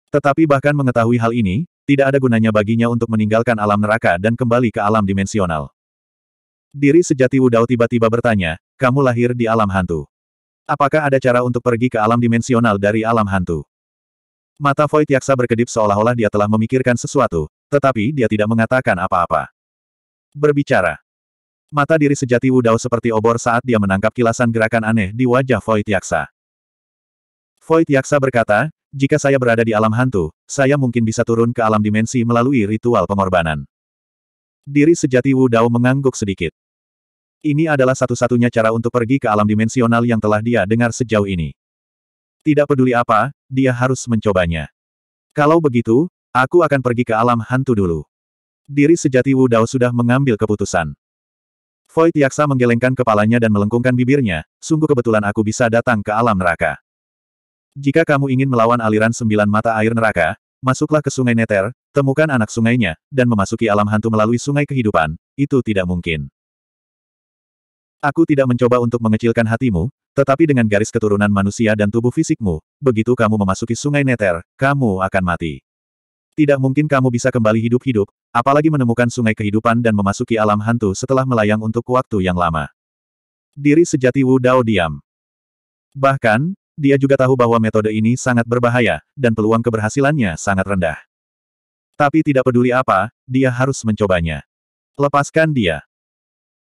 Speaker 1: Tetapi bahkan mengetahui hal ini, tidak ada gunanya baginya untuk meninggalkan alam neraka dan kembali ke alam dimensional. Diri sejati Wudao tiba-tiba bertanya, kamu lahir di alam hantu. Apakah ada cara untuk pergi ke alam dimensional dari alam hantu? Mata Void Yaksa berkedip seolah-olah dia telah memikirkan sesuatu, tetapi dia tidak mengatakan apa-apa. Berbicara. Mata diri sejati Wudao seperti obor saat dia menangkap kilasan gerakan aneh di wajah Void Yaksa. Void Yaksa berkata, jika saya berada di alam hantu, saya mungkin bisa turun ke alam dimensi melalui ritual pengorbanan. Diri sejati Wudao mengangguk sedikit. Ini adalah satu-satunya cara untuk pergi ke alam dimensional yang telah dia dengar sejauh ini. Tidak peduli apa, dia harus mencobanya. Kalau begitu, aku akan pergi ke alam hantu dulu. Diri sejati Wudao sudah mengambil keputusan. Void Yaksa menggelengkan kepalanya dan melengkungkan bibirnya, sungguh kebetulan aku bisa datang ke alam neraka. Jika kamu ingin melawan aliran sembilan mata air neraka, masuklah ke sungai Neter, temukan anak sungainya, dan memasuki alam hantu melalui sungai kehidupan, itu tidak mungkin. Aku tidak mencoba untuk mengecilkan hatimu, tetapi dengan garis keturunan manusia dan tubuh fisikmu, begitu kamu memasuki sungai Neter, kamu akan mati. Tidak mungkin kamu bisa kembali hidup-hidup, apalagi menemukan sungai kehidupan dan memasuki alam hantu setelah melayang untuk waktu yang lama. Diri sejati Wu Dao diam. Bahkan, dia juga tahu bahwa metode ini sangat berbahaya, dan peluang keberhasilannya sangat rendah. Tapi tidak peduli apa, dia harus mencobanya. Lepaskan dia.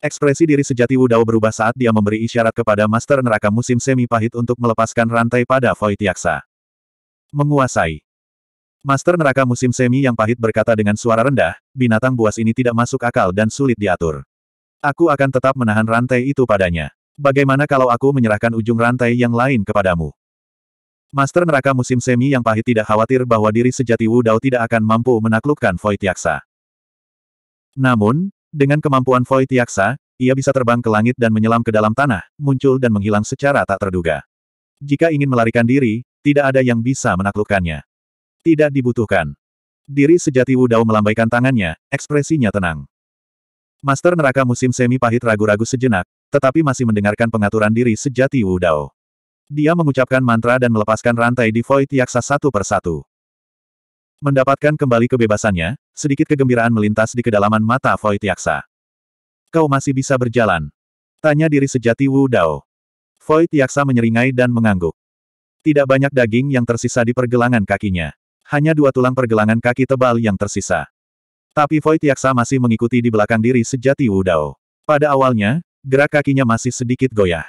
Speaker 1: Ekspresi diri sejati Wu Dao berubah saat dia memberi isyarat kepada Master Neraka Musim Semi Pahit untuk melepaskan rantai pada Void Yaksa. Menguasai. Master neraka musim semi yang pahit berkata dengan suara rendah, binatang buas ini tidak masuk akal dan sulit diatur. Aku akan tetap menahan rantai itu padanya. Bagaimana kalau aku menyerahkan ujung rantai yang lain kepadamu? Master neraka musim semi yang pahit tidak khawatir bahwa diri sejati Wu Dao tidak akan mampu menaklukkan Void Yaksa. Namun, dengan kemampuan Void Yaksa, ia bisa terbang ke langit dan menyelam ke dalam tanah, muncul dan menghilang secara tak terduga. Jika ingin melarikan diri, tidak ada yang bisa menaklukkannya. Tidak dibutuhkan. Diri sejati Wu Dao melambaikan tangannya, ekspresinya tenang. Master neraka musim semi pahit ragu-ragu sejenak, tetapi masih mendengarkan pengaturan diri sejati Wu Dao. Dia mengucapkan mantra dan melepaskan rantai di void yaksa satu persatu. Mendapatkan kembali kebebasannya, sedikit kegembiraan melintas di kedalaman mata void yaksa. Kau masih bisa berjalan. Tanya diri sejati Wu Dao. Void yaksa menyeringai dan mengangguk. Tidak banyak daging yang tersisa di pergelangan kakinya. Hanya dua tulang pergelangan kaki tebal yang tersisa. Tapi Void Yaksa masih mengikuti di belakang diri sejati Wudao. Pada awalnya, gerak kakinya masih sedikit goyah.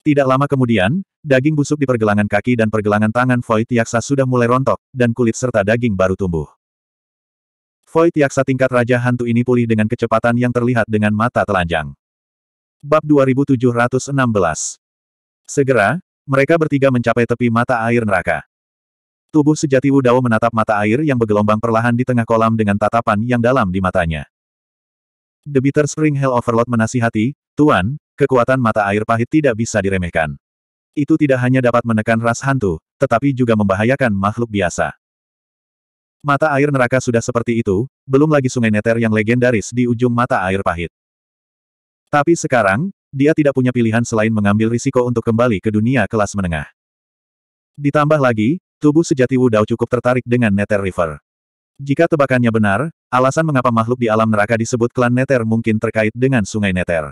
Speaker 1: Tidak lama kemudian, daging busuk di pergelangan kaki dan pergelangan tangan Void Yaksa sudah mulai rontok, dan kulit serta daging baru tumbuh. Void Yaksa tingkat Raja Hantu ini pulih dengan kecepatan yang terlihat dengan mata telanjang. Bab 2716 Segera, mereka bertiga mencapai tepi mata air neraka. Tubuh sejati Wudao menatap mata air yang bergelombang perlahan di tengah kolam dengan tatapan yang dalam di matanya. The Bitter Spring Hell Overlord menasihati, Tuan, kekuatan mata air pahit tidak bisa diremehkan. Itu tidak hanya dapat menekan ras hantu, tetapi juga membahayakan makhluk biasa. Mata air neraka sudah seperti itu, belum lagi sungai neter yang legendaris di ujung mata air pahit. Tapi sekarang, dia tidak punya pilihan selain mengambil risiko untuk kembali ke dunia kelas menengah. Ditambah lagi, Tubuh sejati Wu Dao cukup tertarik dengan Nether River. Jika tebakannya benar, alasan mengapa makhluk di alam neraka disebut klan Nether mungkin terkait dengan sungai Nether.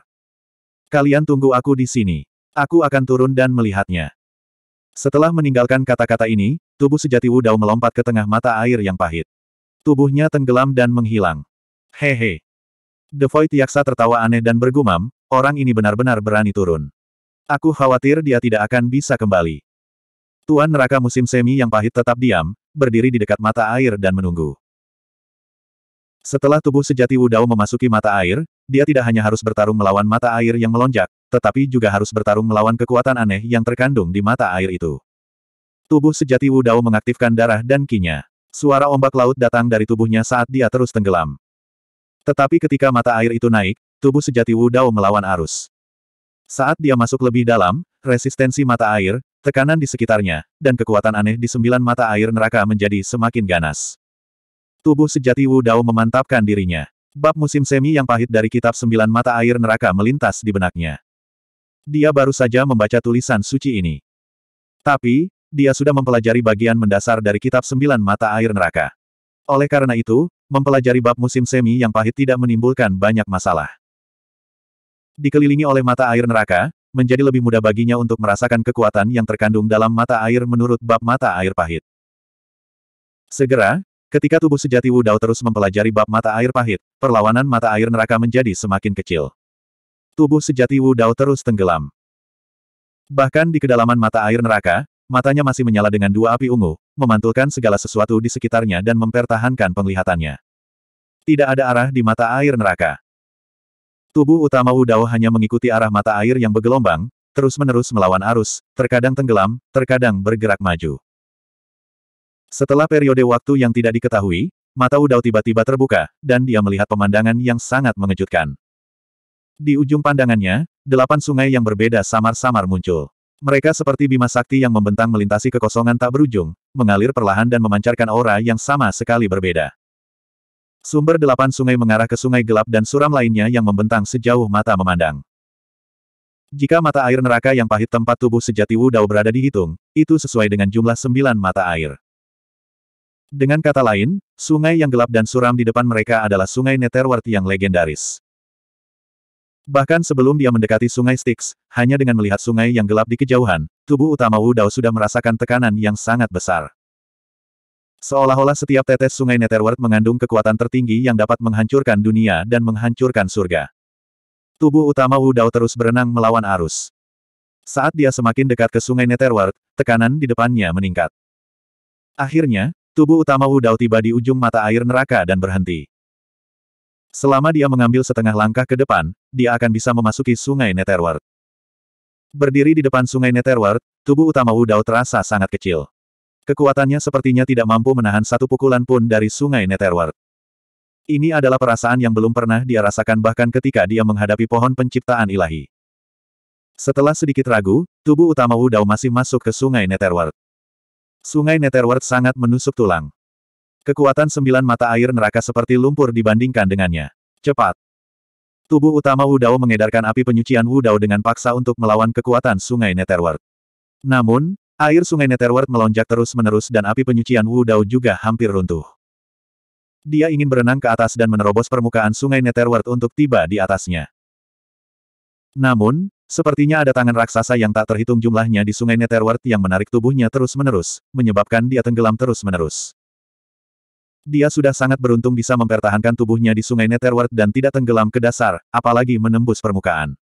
Speaker 1: Kalian tunggu aku di sini. Aku akan turun dan melihatnya. Setelah meninggalkan kata-kata ini, tubuh sejati Wu Dao melompat ke tengah mata air yang pahit. Tubuhnya tenggelam dan menghilang. Hehe. The Void Yaksa tertawa aneh dan bergumam, orang ini benar-benar berani turun. Aku khawatir dia tidak akan bisa kembali. Tuan neraka musim semi yang pahit tetap diam, berdiri di dekat mata air dan menunggu. Setelah tubuh sejati Wudao memasuki mata air, dia tidak hanya harus bertarung melawan mata air yang melonjak, tetapi juga harus bertarung melawan kekuatan aneh yang terkandung di mata air itu. Tubuh sejati Wudao mengaktifkan darah dan kinya. Suara ombak laut datang dari tubuhnya saat dia terus tenggelam. Tetapi ketika mata air itu naik, tubuh sejati Wudao melawan arus. Saat dia masuk lebih dalam, resistensi mata air, tekanan di sekitarnya, dan kekuatan aneh di sembilan mata air neraka menjadi semakin ganas. Tubuh sejati Wu Dao memantapkan dirinya. Bab musim semi yang pahit dari kitab sembilan mata air neraka melintas di benaknya. Dia baru saja membaca tulisan suci ini. Tapi, dia sudah mempelajari bagian mendasar dari kitab sembilan mata air neraka. Oleh karena itu, mempelajari bab musim semi yang pahit tidak menimbulkan banyak masalah. Dikelilingi oleh mata air neraka, menjadi lebih mudah baginya untuk merasakan kekuatan yang terkandung dalam mata air menurut bab mata air pahit. Segera, ketika tubuh sejati Wudao terus mempelajari bab mata air pahit, perlawanan mata air neraka menjadi semakin kecil. Tubuh sejati Wudao terus tenggelam. Bahkan di kedalaman mata air neraka, matanya masih menyala dengan dua api ungu, memantulkan segala sesuatu di sekitarnya dan mempertahankan penglihatannya. Tidak ada arah di mata air neraka. Tubuh utama Dao hanya mengikuti arah mata air yang bergelombang, terus-menerus melawan arus, terkadang tenggelam, terkadang bergerak maju. Setelah periode waktu yang tidak diketahui, mata Dao tiba-tiba terbuka, dan dia melihat pemandangan yang sangat mengejutkan. Di ujung pandangannya, delapan sungai yang berbeda samar-samar muncul. Mereka seperti bima sakti yang membentang melintasi kekosongan tak berujung, mengalir perlahan dan memancarkan aura yang sama sekali berbeda. Sumber delapan sungai mengarah ke sungai gelap dan suram lainnya yang membentang sejauh mata memandang. Jika mata air neraka yang pahit tempat tubuh sejati Wu Dao berada dihitung, itu sesuai dengan jumlah sembilan mata air. Dengan kata lain, sungai yang gelap dan suram di depan mereka adalah sungai Netherworld yang legendaris. Bahkan sebelum dia mendekati sungai Styx, hanya dengan melihat sungai yang gelap di kejauhan, tubuh utama Wu Dao sudah merasakan tekanan yang sangat besar. Seolah-olah setiap tetes sungai Netherworld mengandung kekuatan tertinggi yang dapat menghancurkan dunia dan menghancurkan surga. Tubuh utama Wu Dao terus berenang melawan arus. Saat dia semakin dekat ke sungai Netherworld, tekanan di depannya meningkat. Akhirnya, tubuh utama Wu Dao tiba di ujung mata air neraka dan berhenti. Selama dia mengambil setengah langkah ke depan, dia akan bisa memasuki sungai Netherworld. Berdiri di depan sungai Netherworld, tubuh utama Wu Dao terasa sangat kecil. Kekuatannya sepertinya tidak mampu menahan satu pukulan pun dari sungai Netherward. Ini adalah perasaan yang belum pernah dia rasakan bahkan ketika dia menghadapi pohon penciptaan ilahi. Setelah sedikit ragu, tubuh utama Wudao masih masuk ke sungai Netherward. Sungai Netherward sangat menusuk tulang. Kekuatan sembilan mata air neraka seperti lumpur dibandingkan dengannya. Cepat! Tubuh utama Wudao mengedarkan api penyucian Wudao dengan paksa untuk melawan kekuatan sungai Netherworld. Namun, Air sungai Netherworld melonjak terus-menerus dan api penyucian Wu Dao juga hampir runtuh. Dia ingin berenang ke atas dan menerobos permukaan sungai Netherworld untuk tiba di atasnya. Namun, sepertinya ada tangan raksasa yang tak terhitung jumlahnya di sungai Netherworld yang menarik tubuhnya terus-menerus, menyebabkan dia tenggelam terus-menerus. Dia sudah sangat beruntung bisa mempertahankan tubuhnya di sungai Netherworld dan tidak tenggelam ke dasar, apalagi menembus permukaan.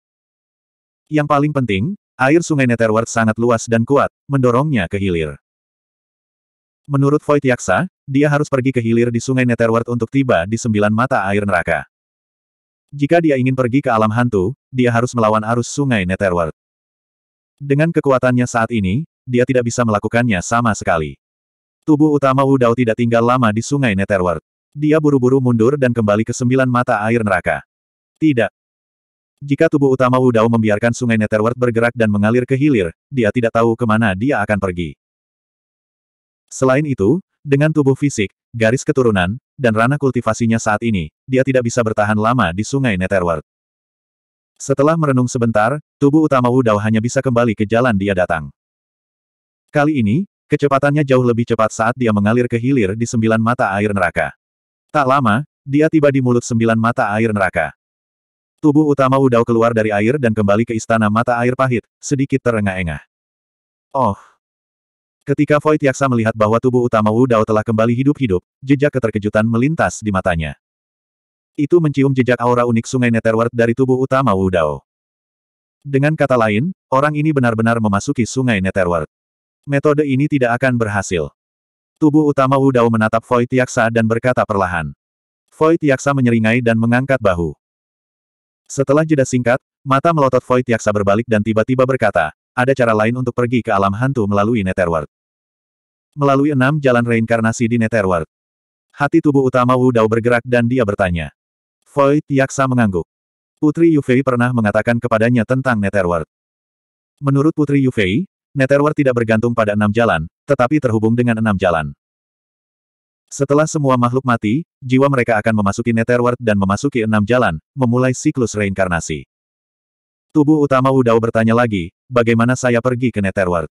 Speaker 1: Yang paling penting, Air sungai Netherworld sangat luas dan kuat, mendorongnya ke hilir. Menurut Void Yaksa, dia harus pergi ke hilir di sungai Netherworld untuk tiba di sembilan mata air neraka. Jika dia ingin pergi ke alam hantu, dia harus melawan arus sungai Netherworld. Dengan kekuatannya saat ini, dia tidak bisa melakukannya sama sekali. Tubuh utama Wu Dao tidak tinggal lama di sungai Netherworld. Dia buru-buru mundur dan kembali ke sembilan mata air neraka. Tidak, jika tubuh utama Wu Dao membiarkan sungai Netherworld bergerak dan mengalir ke hilir, dia tidak tahu kemana dia akan pergi. Selain itu, dengan tubuh fisik, garis keturunan, dan ranah kultivasinya saat ini, dia tidak bisa bertahan lama di sungai Netherworld. Setelah merenung sebentar, tubuh utama Wu Dao hanya bisa kembali ke jalan dia datang. Kali ini, kecepatannya jauh lebih cepat saat dia mengalir ke hilir di sembilan mata air neraka. Tak lama, dia tiba di mulut sembilan mata air neraka. Tubuh utama Wudao keluar dari air dan kembali ke istana mata air pahit, sedikit terengah-engah. Oh! Ketika Void Yaksa melihat bahwa tubuh utama Wudao telah kembali hidup-hidup, jejak keterkejutan melintas di matanya. Itu mencium jejak aura unik sungai Netherworld dari tubuh utama Wudao. Dengan kata lain, orang ini benar-benar memasuki sungai Netherworld. Metode ini tidak akan berhasil. Tubuh utama Wudao menatap Void Yaksa dan berkata perlahan. Void Yaksa menyeringai dan mengangkat bahu. Setelah jeda singkat, mata melotot Void Yaksa berbalik dan tiba-tiba berkata, ada cara lain untuk pergi ke alam hantu melalui Netherworld. Melalui enam jalan reinkarnasi di Netherworld. Hati tubuh utama Wu Dao bergerak dan dia bertanya. Void Yaksa mengangguk. Putri Yufei pernah mengatakan kepadanya tentang Netherworld. Menurut Putri Yufei, Netherworld tidak bergantung pada enam jalan, tetapi terhubung dengan enam jalan. Setelah semua makhluk mati, jiwa mereka akan memasuki Netherworld dan memasuki enam jalan, memulai siklus reinkarnasi. Tubuh utama Wudao bertanya lagi, bagaimana saya pergi ke Netherworld?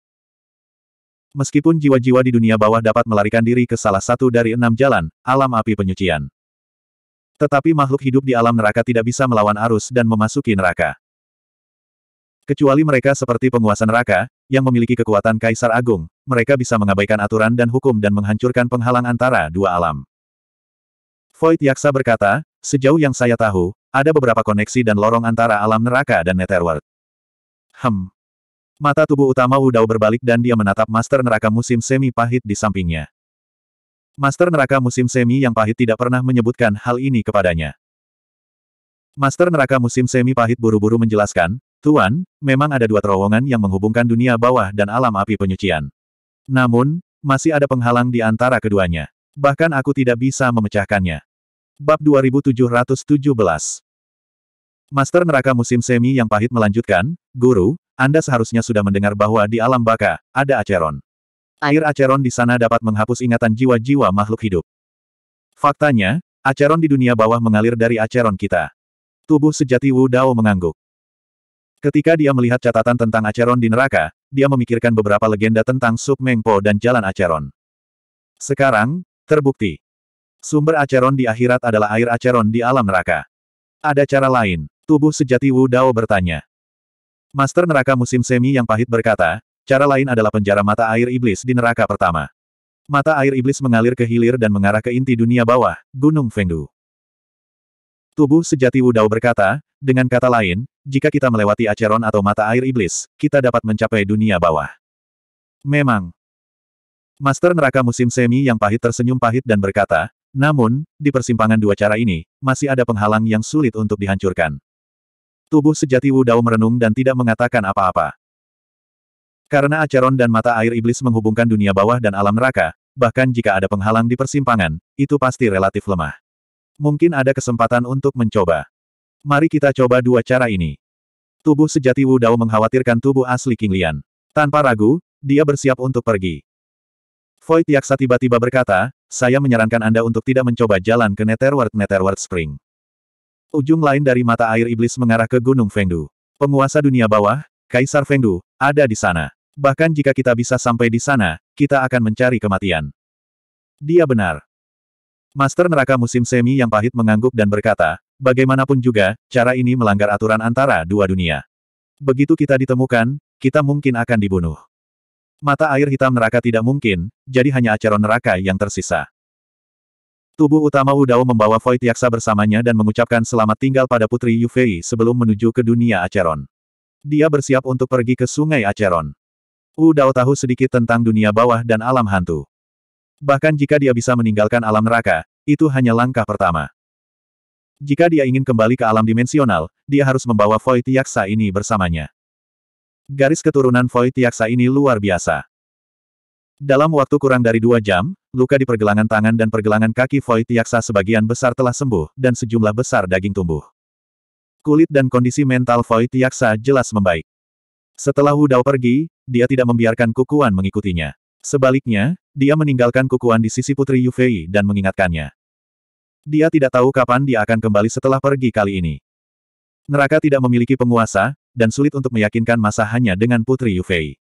Speaker 1: Meskipun jiwa-jiwa di dunia bawah dapat melarikan diri ke salah satu dari enam jalan, alam api penyucian. Tetapi makhluk hidup di alam neraka tidak bisa melawan arus dan memasuki neraka. Kecuali mereka seperti penguasa neraka, yang memiliki kekuatan Kaisar Agung, mereka bisa mengabaikan aturan dan hukum dan menghancurkan penghalang antara dua alam. Void Yaksa berkata, sejauh yang saya tahu, ada beberapa koneksi dan lorong antara alam neraka dan Netherworld. Hmm. Mata tubuh utama Udao berbalik dan dia menatap Master Neraka Musim Semi pahit di sampingnya. Master Neraka Musim Semi yang pahit tidak pernah menyebutkan hal ini kepadanya. Master Neraka Musim Semi pahit buru-buru menjelaskan, Tuan, memang ada dua terowongan yang menghubungkan dunia bawah dan alam api penyucian. Namun, masih ada penghalang di antara keduanya. Bahkan aku tidak bisa memecahkannya. Bab 2717 Master Neraka Musim Semi yang pahit melanjutkan, Guru, Anda seharusnya sudah mendengar bahwa di alam baka, ada aceron. Air aceron di sana dapat menghapus ingatan jiwa-jiwa makhluk hidup. Faktanya, aceron di dunia bawah mengalir dari aceron kita. Tubuh sejati Wu Dao mengangguk. Ketika dia melihat catatan tentang aceron di neraka, dia memikirkan beberapa legenda tentang Sub Mengpo dan Jalan Acheron. Sekarang, terbukti. Sumber Acheron di akhirat adalah air Acheron di alam neraka. Ada cara lain, tubuh sejati Wu Dao bertanya. Master neraka musim semi yang pahit berkata, cara lain adalah penjara mata air iblis di neraka pertama. Mata air iblis mengalir ke hilir dan mengarah ke inti dunia bawah, Gunung Fengdu. Tubuh sejati Wu Dao berkata, dengan kata lain, jika kita melewati Aceron atau mata air iblis, kita dapat mencapai dunia bawah. Memang. Master neraka musim semi yang pahit tersenyum pahit dan berkata, namun, di persimpangan dua cara ini, masih ada penghalang yang sulit untuk dihancurkan. Tubuh sejati Wu Dao merenung dan tidak mengatakan apa-apa. Karena Aceron dan mata air iblis menghubungkan dunia bawah dan alam neraka, bahkan jika ada penghalang di persimpangan, itu pasti relatif lemah. Mungkin ada kesempatan untuk mencoba. Mari kita coba dua cara ini. Tubuh sejati Wu Dao mengkhawatirkan tubuh asli King Lian. Tanpa ragu, dia bersiap untuk pergi. Void Yaksa tiba-tiba berkata, saya menyarankan Anda untuk tidak mencoba jalan ke Netherworld Netherworld Spring. Ujung lain dari mata air iblis mengarah ke Gunung Fengdu. Penguasa dunia bawah, Kaisar Fengdu, ada di sana. Bahkan jika kita bisa sampai di sana, kita akan mencari kematian. Dia benar. Master neraka musim semi yang pahit mengangguk dan berkata, Bagaimanapun juga, cara ini melanggar aturan antara dua dunia. Begitu kita ditemukan, kita mungkin akan dibunuh. Mata air hitam neraka tidak mungkin, jadi hanya acara neraka yang tersisa. Tubuh utama Udao membawa Void Yaksa bersamanya dan mengucapkan selamat tinggal pada Putri Yufei sebelum menuju ke dunia Acheron. Dia bersiap untuk pergi ke sungai Acheron. Udao tahu sedikit tentang dunia bawah dan alam hantu. Bahkan jika dia bisa meninggalkan alam neraka, itu hanya langkah pertama. Jika dia ingin kembali ke alam dimensional, dia harus membawa Void Yaksa ini bersamanya. Garis keturunan Void Yaksa ini luar biasa. Dalam waktu kurang dari dua jam, luka di pergelangan tangan dan pergelangan kaki Void Yaksa sebagian besar telah sembuh, dan sejumlah besar daging tumbuh. Kulit dan kondisi mental Void Yaksa jelas membaik. Setelah Hudao pergi, dia tidak membiarkan kukuan mengikutinya. Sebaliknya, dia meninggalkan kukuan di sisi Putri Yufei dan mengingatkannya. Dia tidak tahu kapan dia akan kembali setelah pergi kali ini. Neraka tidak memiliki penguasa, dan sulit untuk meyakinkan masa hanya dengan Putri Yufei.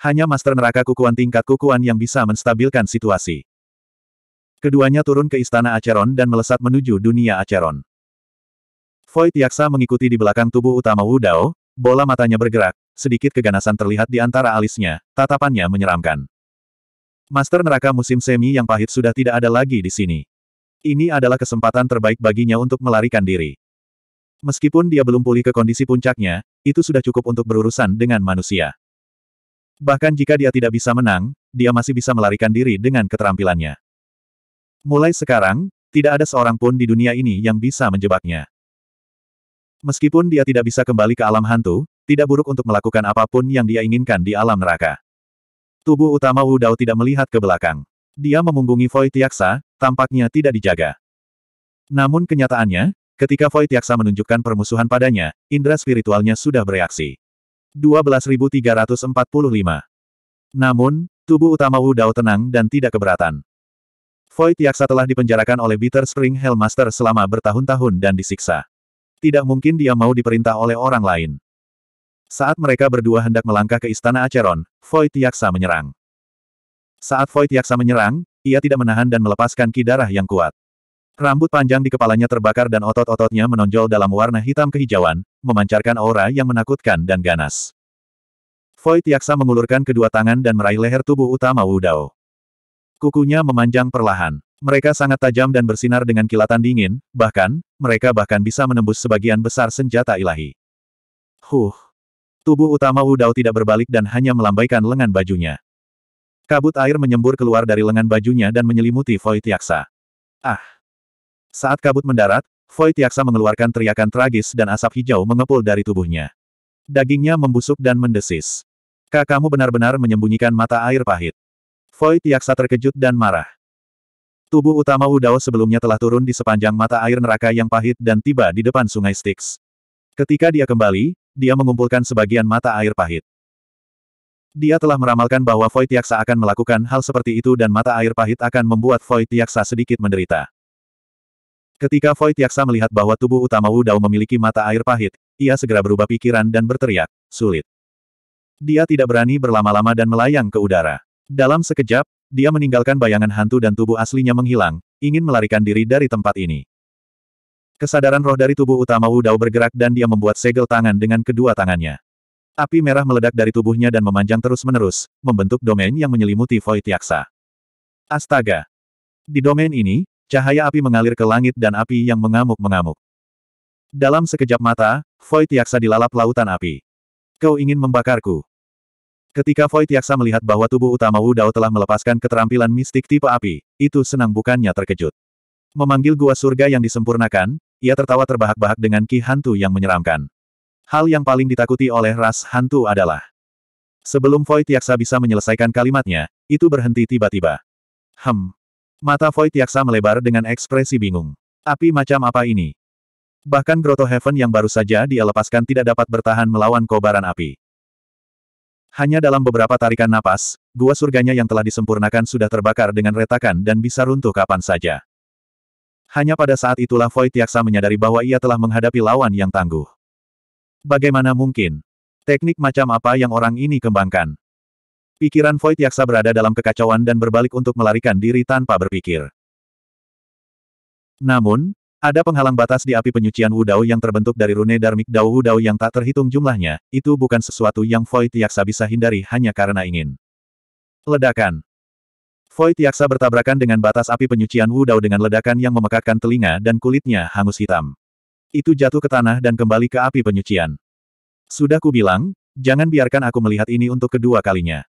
Speaker 1: Hanya Master Neraka Kukuan tingkat Kukuan yang bisa menstabilkan situasi. Keduanya turun ke Istana Acheron dan melesat menuju dunia Acheron. Void Yaksa mengikuti di belakang tubuh utama Wu Dao, bola matanya bergerak, sedikit keganasan terlihat di antara alisnya, tatapannya menyeramkan. Master Neraka musim semi yang pahit sudah tidak ada lagi di sini. Ini adalah kesempatan terbaik baginya untuk melarikan diri. Meskipun dia belum pulih ke kondisi puncaknya, itu sudah cukup untuk berurusan dengan manusia. Bahkan jika dia tidak bisa menang, dia masih bisa melarikan diri dengan keterampilannya. Mulai sekarang, tidak ada seorang pun di dunia ini yang bisa menjebaknya. Meskipun dia tidak bisa kembali ke alam hantu, tidak buruk untuk melakukan apapun yang dia inginkan di alam neraka. Tubuh utama Wu Dao tidak melihat ke belakang. Dia memunggungi Voi Tiaksa, tampaknya tidak dijaga. Namun kenyataannya, ketika Void Yaksa menunjukkan permusuhan padanya, indera spiritualnya sudah bereaksi. 12.345 Namun, tubuh utama Wu Dao tenang dan tidak keberatan. Void Yaksa telah dipenjarakan oleh Bitter Spring Hellmaster selama bertahun-tahun dan disiksa. Tidak mungkin dia mau diperintah oleh orang lain. Saat mereka berdua hendak melangkah ke istana Acheron, Void Yaksa menyerang. Saat Void Yaksa menyerang, ia tidak menahan dan melepaskan ki darah yang kuat. Rambut panjang di kepalanya terbakar dan otot-ototnya menonjol dalam warna hitam kehijauan, memancarkan aura yang menakutkan dan ganas. Void Yaksa mengulurkan kedua tangan dan meraih leher tubuh utama Wu Dao. Kukunya memanjang perlahan. Mereka sangat tajam dan bersinar dengan kilatan dingin, bahkan, mereka bahkan bisa menembus sebagian besar senjata ilahi. Huh! Tubuh utama Wu Dao tidak berbalik dan hanya melambaikan lengan bajunya. Kabut air menyembur keluar dari lengan bajunya dan menyelimuti Void Yaksa. Ah! Saat kabut mendarat, Void Yaksa mengeluarkan teriakan tragis dan asap hijau mengepul dari tubuhnya. Dagingnya membusuk dan mendesis. Kakamu benar-benar menyembunyikan mata air pahit. Void Yaksa terkejut dan marah. Tubuh utama Udao sebelumnya telah turun di sepanjang mata air neraka yang pahit dan tiba di depan sungai Styx. Ketika dia kembali, dia mengumpulkan sebagian mata air pahit. Dia telah meramalkan bahwa Void Yaksa akan melakukan hal seperti itu dan mata air pahit akan membuat Void Yaksa sedikit menderita. Ketika Void Yaksa melihat bahwa tubuh utama Wu Dao memiliki mata air pahit, ia segera berubah pikiran dan berteriak, sulit. Dia tidak berani berlama-lama dan melayang ke udara. Dalam sekejap, dia meninggalkan bayangan hantu dan tubuh aslinya menghilang, ingin melarikan diri dari tempat ini. Kesadaran roh dari tubuh utama Wu Dao bergerak dan dia membuat segel tangan dengan kedua tangannya. Api merah meledak dari tubuhnya dan memanjang terus-menerus, membentuk domain yang menyelimuti Void Yaksa. Astaga! Di domain ini, cahaya api mengalir ke langit dan api yang mengamuk-mengamuk. Dalam sekejap mata, Void Yaksa dilalap lautan api. Kau ingin membakarku. Ketika Void Yaksa melihat bahwa tubuh utama Wu Dao telah melepaskan keterampilan mistik tipe api, itu senang bukannya terkejut. Memanggil gua surga yang disempurnakan, ia tertawa terbahak-bahak dengan ki hantu yang menyeramkan. Hal yang paling ditakuti oleh ras hantu adalah Sebelum Void Yaksa bisa menyelesaikan kalimatnya, itu berhenti tiba-tiba. Hem. Mata Void Yaksa melebar dengan ekspresi bingung. Api macam apa ini? Bahkan Grotto Heaven yang baru saja dia lepaskan tidak dapat bertahan melawan kobaran api. Hanya dalam beberapa tarikan napas, gua surganya yang telah disempurnakan sudah terbakar dengan retakan dan bisa runtuh kapan saja. Hanya pada saat itulah Void Yaksa menyadari bahwa ia telah menghadapi lawan yang tangguh. Bagaimana mungkin? Teknik macam apa yang orang ini kembangkan? Pikiran Void Yaksa berada dalam kekacauan dan berbalik untuk melarikan diri tanpa berpikir. Namun, ada penghalang batas di api penyucian Wudao yang terbentuk dari rune Darmik Dao Wudao yang tak terhitung jumlahnya, itu bukan sesuatu yang Void Yaksa bisa hindari hanya karena ingin. Ledakan, Void Yaksa bertabrakan dengan batas api penyucian Wudao dengan ledakan yang memekakkan telinga dan kulitnya hangus hitam itu jatuh ke tanah dan kembali ke api penyucian. Sudah kubilang, jangan biarkan aku melihat ini untuk kedua kalinya.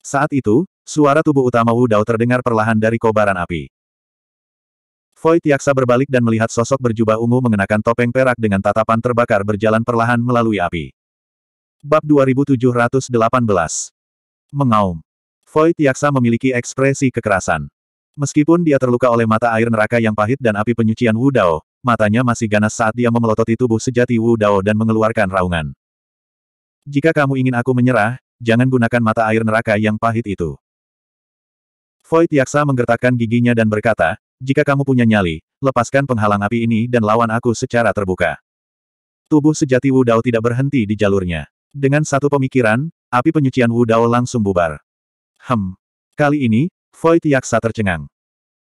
Speaker 1: Saat itu, suara tubuh utama Wu Dao terdengar perlahan dari kobaran api. Void Yaksa berbalik dan melihat sosok berjubah ungu mengenakan topeng perak dengan tatapan terbakar berjalan perlahan melalui api. Bab 2718 Mengaum Void Yaksa memiliki ekspresi kekerasan. Meskipun dia terluka oleh mata air neraka yang pahit dan api penyucian Wu Dao, matanya masih ganas saat dia memelototi tubuh sejati Wu Dao dan mengeluarkan raungan. Jika kamu ingin aku menyerah, jangan gunakan mata air neraka yang pahit itu. Void Yaksa menggertakkan giginya dan berkata, jika kamu punya nyali, lepaskan penghalang api ini dan lawan aku secara terbuka. Tubuh sejati Wu Dao tidak berhenti di jalurnya. Dengan satu pemikiran, api penyucian Wu Dao langsung bubar. Hem. Kali ini, Void Yaksa tercengang.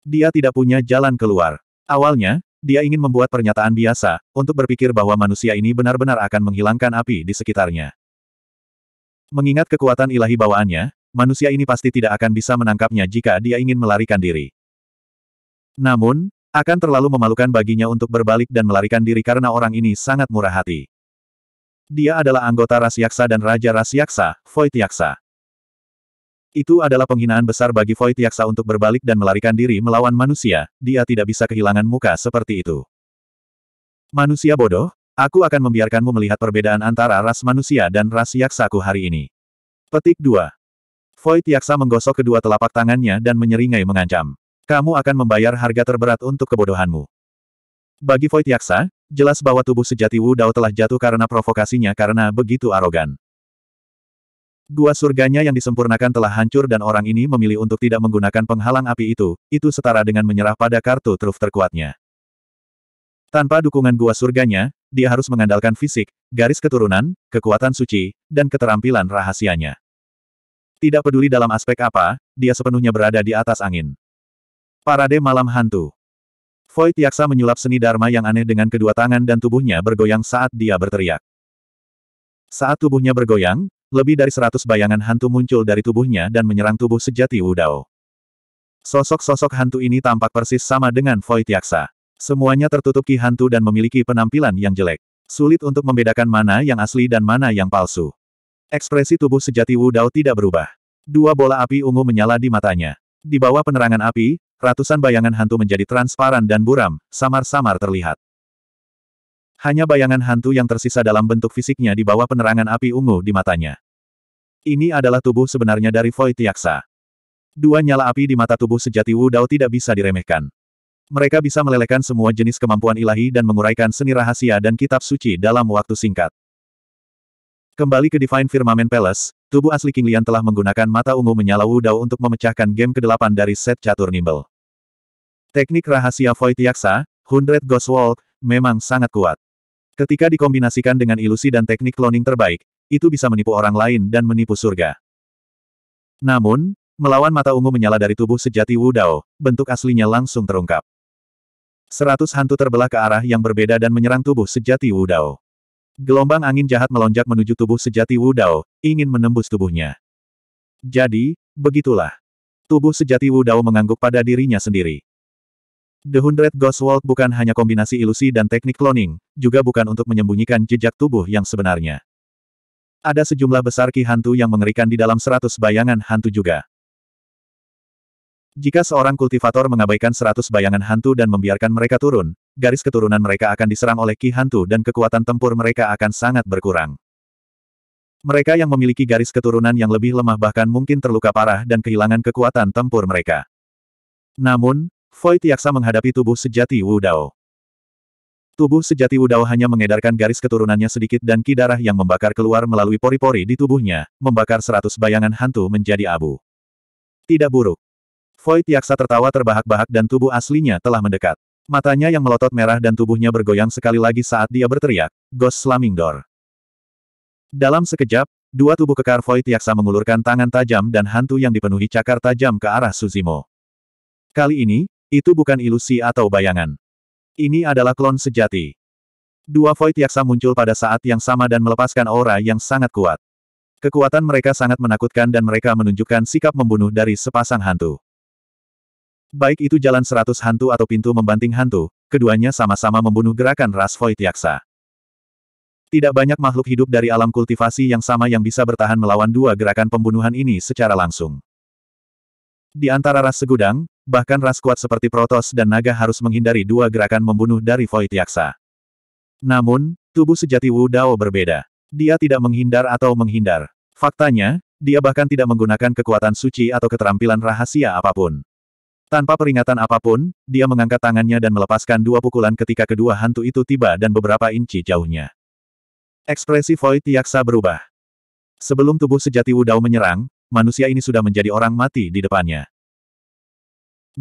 Speaker 1: Dia tidak punya jalan keluar. Awalnya, dia ingin membuat pernyataan biasa, untuk berpikir bahwa manusia ini benar-benar akan menghilangkan api di sekitarnya. Mengingat kekuatan ilahi bawaannya, manusia ini pasti tidak akan bisa menangkapnya jika dia ingin melarikan diri. Namun, akan terlalu memalukan baginya untuk berbalik dan melarikan diri karena orang ini sangat murah hati. Dia adalah anggota Ras dan Raja Ras Yaksa, Void Yaksa. Itu adalah penghinaan besar bagi Void Yaksa untuk berbalik dan melarikan diri melawan manusia, dia tidak bisa kehilangan muka seperti itu. Manusia bodoh, aku akan membiarkanmu melihat perbedaan antara ras manusia dan ras yaksaku hari ini. Petik 2. Void Yaksa menggosok kedua telapak tangannya dan menyeringai mengancam. Kamu akan membayar harga terberat untuk kebodohanmu. Bagi Void Yaksa, jelas bahwa tubuh sejati Wu Dao telah jatuh karena provokasinya karena begitu arogan. Dua surganya yang disempurnakan telah hancur dan orang ini memilih untuk tidak menggunakan penghalang api itu, itu setara dengan menyerah pada kartu truf terkuatnya. Tanpa dukungan gua surganya, dia harus mengandalkan fisik, garis keturunan, kekuatan suci, dan keterampilan rahasianya. Tidak peduli dalam aspek apa, dia sepenuhnya berada di atas angin. Parade Malam Hantu Void Yaksa menyulap seni Dharma yang aneh dengan kedua tangan dan tubuhnya bergoyang saat dia berteriak. Saat tubuhnya bergoyang, lebih dari seratus bayangan hantu muncul dari tubuhnya dan menyerang tubuh sejati Wudao. Sosok-sosok hantu ini tampak persis sama dengan Void Yaksa. Semuanya tertutup ki hantu dan memiliki penampilan yang jelek. Sulit untuk membedakan mana yang asli dan mana yang palsu. Ekspresi tubuh sejati Wudao tidak berubah. Dua bola api ungu menyala di matanya. Di bawah penerangan api, ratusan bayangan hantu menjadi transparan dan buram, samar-samar terlihat. Hanya bayangan hantu yang tersisa dalam bentuk fisiknya di bawah penerangan api ungu di matanya. Ini adalah tubuh sebenarnya dari Void Yaksa. Dua nyala api di mata tubuh sejati Wu Dao tidak bisa diremehkan. Mereka bisa melelehkan semua jenis kemampuan ilahi dan menguraikan seni rahasia dan kitab suci dalam waktu singkat. Kembali ke Divine Firmament Palace, tubuh asli King Lian telah menggunakan mata ungu menyala Wu Dao untuk memecahkan game ke-8 dari set catur Nimble. Teknik rahasia Void Yaksa, Hundred Ghost Walk, memang sangat kuat. Ketika dikombinasikan dengan ilusi dan teknik cloning terbaik, itu bisa menipu orang lain dan menipu surga. Namun, melawan mata ungu menyala dari tubuh sejati Wu Dao, bentuk aslinya langsung terungkap. Seratus hantu terbelah ke arah yang berbeda dan menyerang tubuh sejati Wu Dao. Gelombang angin jahat melonjak menuju tubuh sejati Wu Dao, ingin menembus tubuhnya. Jadi, begitulah. Tubuh sejati Wu Dao mengangguk pada dirinya sendiri. The Hundred Ghost World bukan hanya kombinasi ilusi dan teknik cloning, juga bukan untuk menyembunyikan jejak tubuh yang sebenarnya. Ada sejumlah besar ki hantu yang mengerikan di dalam seratus bayangan hantu juga. Jika seorang kultivator mengabaikan seratus bayangan hantu dan membiarkan mereka turun, garis keturunan mereka akan diserang oleh ki hantu dan kekuatan tempur mereka akan sangat berkurang. Mereka yang memiliki garis keturunan yang lebih lemah bahkan mungkin terluka parah dan kehilangan kekuatan tempur mereka. Namun, Void Yaksa menghadapi tubuh sejati Wu Dao. Tubuh sejati Wudao hanya mengedarkan garis keturunannya sedikit dan ki darah yang membakar keluar melalui pori-pori di tubuhnya, membakar seratus bayangan hantu menjadi abu. Tidak buruk. Void Yaksa tertawa terbahak-bahak dan tubuh aslinya telah mendekat. Matanya yang melotot merah dan tubuhnya bergoyang sekali lagi saat dia berteriak, Ghost Slamming Door. Dalam sekejap, dua tubuh kekar Void Yaksa mengulurkan tangan tajam dan hantu yang dipenuhi cakar tajam ke arah Suzimo. Kali ini, itu bukan ilusi atau bayangan. Ini adalah klon sejati. Dua Void Yaksa muncul pada saat yang sama dan melepaskan aura yang sangat kuat. Kekuatan mereka sangat menakutkan dan mereka menunjukkan sikap membunuh dari sepasang hantu. Baik itu jalan seratus hantu atau pintu membanting hantu, keduanya sama-sama membunuh gerakan ras Void Yaksa. Tidak banyak makhluk hidup dari alam kultivasi yang sama yang bisa bertahan melawan dua gerakan pembunuhan ini secara langsung. Di antara ras segudang, bahkan ras kuat seperti Protos dan Naga harus menghindari dua gerakan membunuh dari Void Yaksa. Namun, tubuh sejati Wu Dao berbeda. Dia tidak menghindar atau menghindar. Faktanya, dia bahkan tidak menggunakan kekuatan suci atau keterampilan rahasia apapun. Tanpa peringatan apapun, dia mengangkat tangannya dan melepaskan dua pukulan ketika kedua hantu itu tiba dan beberapa inci jauhnya. Ekspresi Void Yaksa berubah. Sebelum tubuh sejati Wudao menyerang, manusia ini sudah menjadi orang mati di depannya.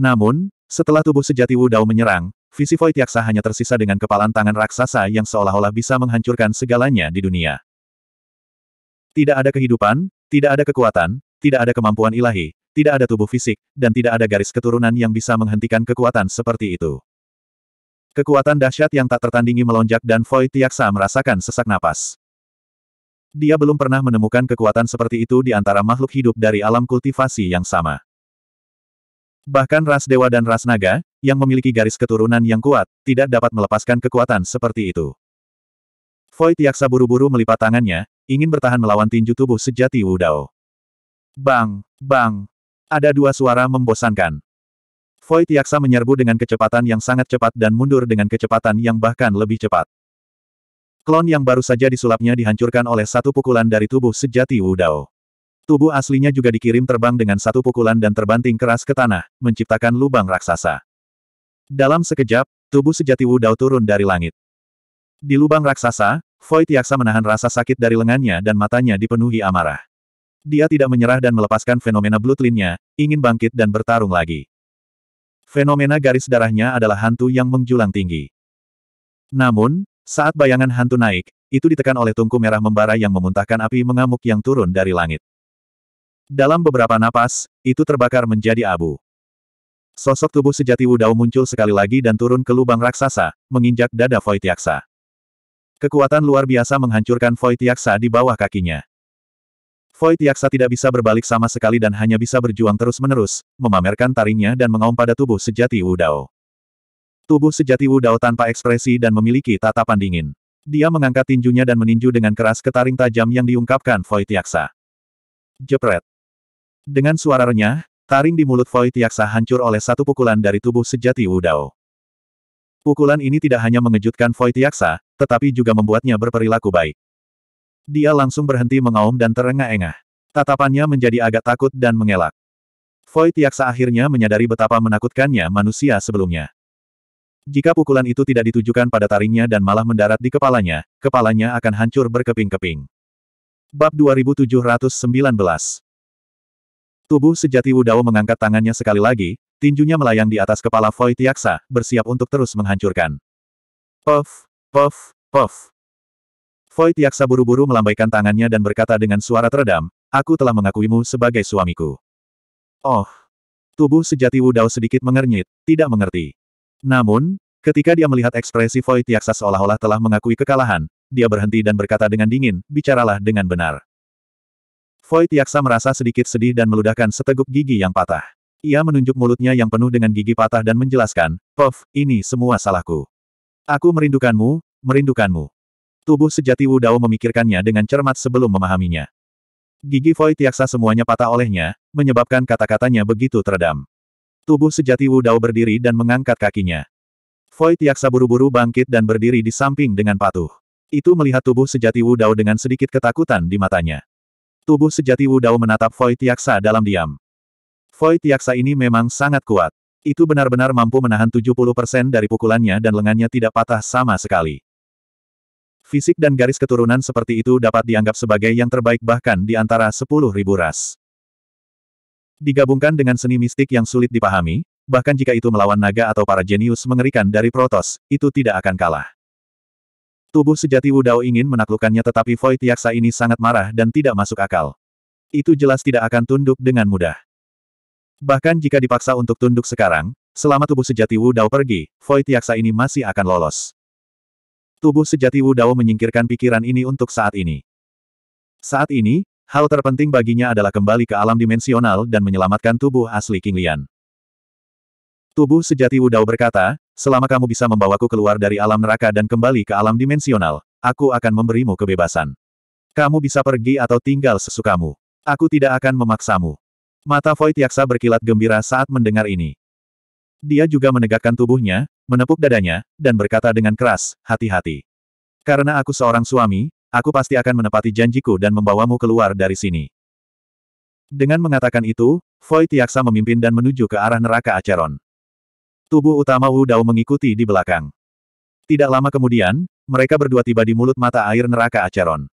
Speaker 1: Namun, setelah tubuh sejati Wu Dao menyerang, visi Void Yaksa hanya tersisa dengan kepalan tangan raksasa yang seolah-olah bisa menghancurkan segalanya di dunia. Tidak ada kehidupan, tidak ada kekuatan, tidak ada kemampuan ilahi, tidak ada tubuh fisik, dan tidak ada garis keturunan yang bisa menghentikan kekuatan seperti itu. Kekuatan dahsyat yang tak tertandingi melonjak dan Void Yaksa merasakan sesak napas. Dia belum pernah menemukan kekuatan seperti itu di antara makhluk hidup dari alam kultivasi yang sama. Bahkan ras dewa dan ras naga, yang memiliki garis keturunan yang kuat, tidak dapat melepaskan kekuatan seperti itu. Void Yaksa buru-buru melipat tangannya, ingin bertahan melawan tinju tubuh sejati Wudao. Bang, bang. Ada dua suara membosankan. Void Yaksa menyerbu dengan kecepatan yang sangat cepat dan mundur dengan kecepatan yang bahkan lebih cepat. Klon yang baru saja disulapnya dihancurkan oleh satu pukulan dari tubuh sejati Wu Dao. Tubuh aslinya juga dikirim terbang dengan satu pukulan dan terbanting keras ke tanah, menciptakan lubang raksasa. Dalam sekejap, tubuh sejati Wu Dao turun dari langit. Di lubang raksasa, Void Yaksa menahan rasa sakit dari lengannya dan matanya dipenuhi amarah. Dia tidak menyerah dan melepaskan fenomena bloodline-nya, ingin bangkit dan bertarung lagi. Fenomena garis darahnya adalah hantu yang menjulang tinggi. Namun, saat bayangan hantu naik, itu ditekan oleh tungku merah membara yang memuntahkan api mengamuk yang turun dari langit. Dalam beberapa napas, itu terbakar menjadi abu. Sosok tubuh sejati Wudao muncul sekali lagi dan turun ke lubang raksasa, menginjak dada Void Kekuatan luar biasa menghancurkan Void di bawah kakinya. Void tidak bisa berbalik sama sekali dan hanya bisa berjuang terus-menerus, memamerkan taringnya dan mengaum pada tubuh sejati Wudao. Tubuh sejati Wu Dao tanpa ekspresi dan memiliki tatapan dingin. Dia mengangkat tinjunya dan meninju dengan keras ke taring tajam yang diungkapkan Void Yaksa. Jepret. Dengan suara renyah, taring di mulut Void Yaksa hancur oleh satu pukulan dari tubuh sejati Wu Dao. Pukulan ini tidak hanya mengejutkan Void Yaksa, tetapi juga membuatnya berperilaku baik. Dia langsung berhenti mengaum dan terengah-engah. Tatapannya menjadi agak takut dan mengelak. Void Yaksa akhirnya menyadari betapa menakutkannya manusia sebelumnya. Jika pukulan itu tidak ditujukan pada taringnya dan malah mendarat di kepalanya, kepalanya akan hancur berkeping-keping. Bab 2719 Tubuh sejati Wudao mengangkat tangannya sekali lagi, tinjunya melayang di atas kepala Void Yaksa, bersiap untuk terus menghancurkan. Puff, puff, puff. Void Yaksa buru-buru melambaikan tangannya dan berkata dengan suara teredam, Aku telah mengakuimu sebagai suamiku. Oh. Tubuh sejati Wudao sedikit mengernyit, tidak mengerti. Namun, ketika dia melihat ekspresi Void Yaksa seolah-olah telah mengakui kekalahan, dia berhenti dan berkata dengan dingin, bicaralah dengan benar. Void Yaksa merasa sedikit sedih dan meludahkan seteguk gigi yang patah. Ia menunjuk mulutnya yang penuh dengan gigi patah dan menjelaskan, Puff, ini semua salahku. Aku merindukanmu, merindukanmu. Tubuh sejati Wudao memikirkannya dengan cermat sebelum memahaminya. Gigi Void Yaksa semuanya patah olehnya, menyebabkan kata-katanya begitu teredam. Tubuh sejati Wu Dao berdiri dan mengangkat kakinya. Void Yaksa buru-buru bangkit dan berdiri di samping dengan patuh. Itu melihat tubuh sejati Wu Dao dengan sedikit ketakutan di matanya. Tubuh sejati Wu Dao menatap Void Yaksa dalam diam. Void Yaksa ini memang sangat kuat. Itu benar-benar mampu menahan 70% dari pukulannya dan lengannya tidak patah sama sekali. Fisik dan garis keturunan seperti itu dapat dianggap sebagai yang terbaik bahkan di antara 10.000 ras. Digabungkan dengan seni mistik yang sulit dipahami, bahkan jika itu melawan naga atau para jenius mengerikan dari Protos, itu tidak akan kalah. Tubuh sejati Wudao ingin menaklukkannya tetapi Void Yaksa ini sangat marah dan tidak masuk akal. Itu jelas tidak akan tunduk dengan mudah. Bahkan jika dipaksa untuk tunduk sekarang, selama tubuh sejati Wudao pergi, Void Yaksa ini masih akan lolos. Tubuh sejati Wudao menyingkirkan pikiran ini untuk saat ini. Saat ini, Hal terpenting baginya adalah kembali ke alam dimensional dan menyelamatkan tubuh asli King Lian. Tubuh sejati Wudao berkata, selama kamu bisa membawaku keluar dari alam neraka dan kembali ke alam dimensional, aku akan memberimu kebebasan. Kamu bisa pergi atau tinggal sesukamu. Aku tidak akan memaksamu. Mata Void Yaksa berkilat gembira saat mendengar ini. Dia juga menegakkan tubuhnya, menepuk dadanya, dan berkata dengan keras, hati-hati. Karena aku seorang suami, Aku pasti akan menepati janjiku dan membawamu keluar dari sini. Dengan mengatakan itu, Foy Tiaksa memimpin dan menuju ke arah neraka Acheron. Tubuh utama Wu Dao mengikuti di belakang. Tidak lama kemudian, mereka berdua tiba di mulut mata air neraka Acheron.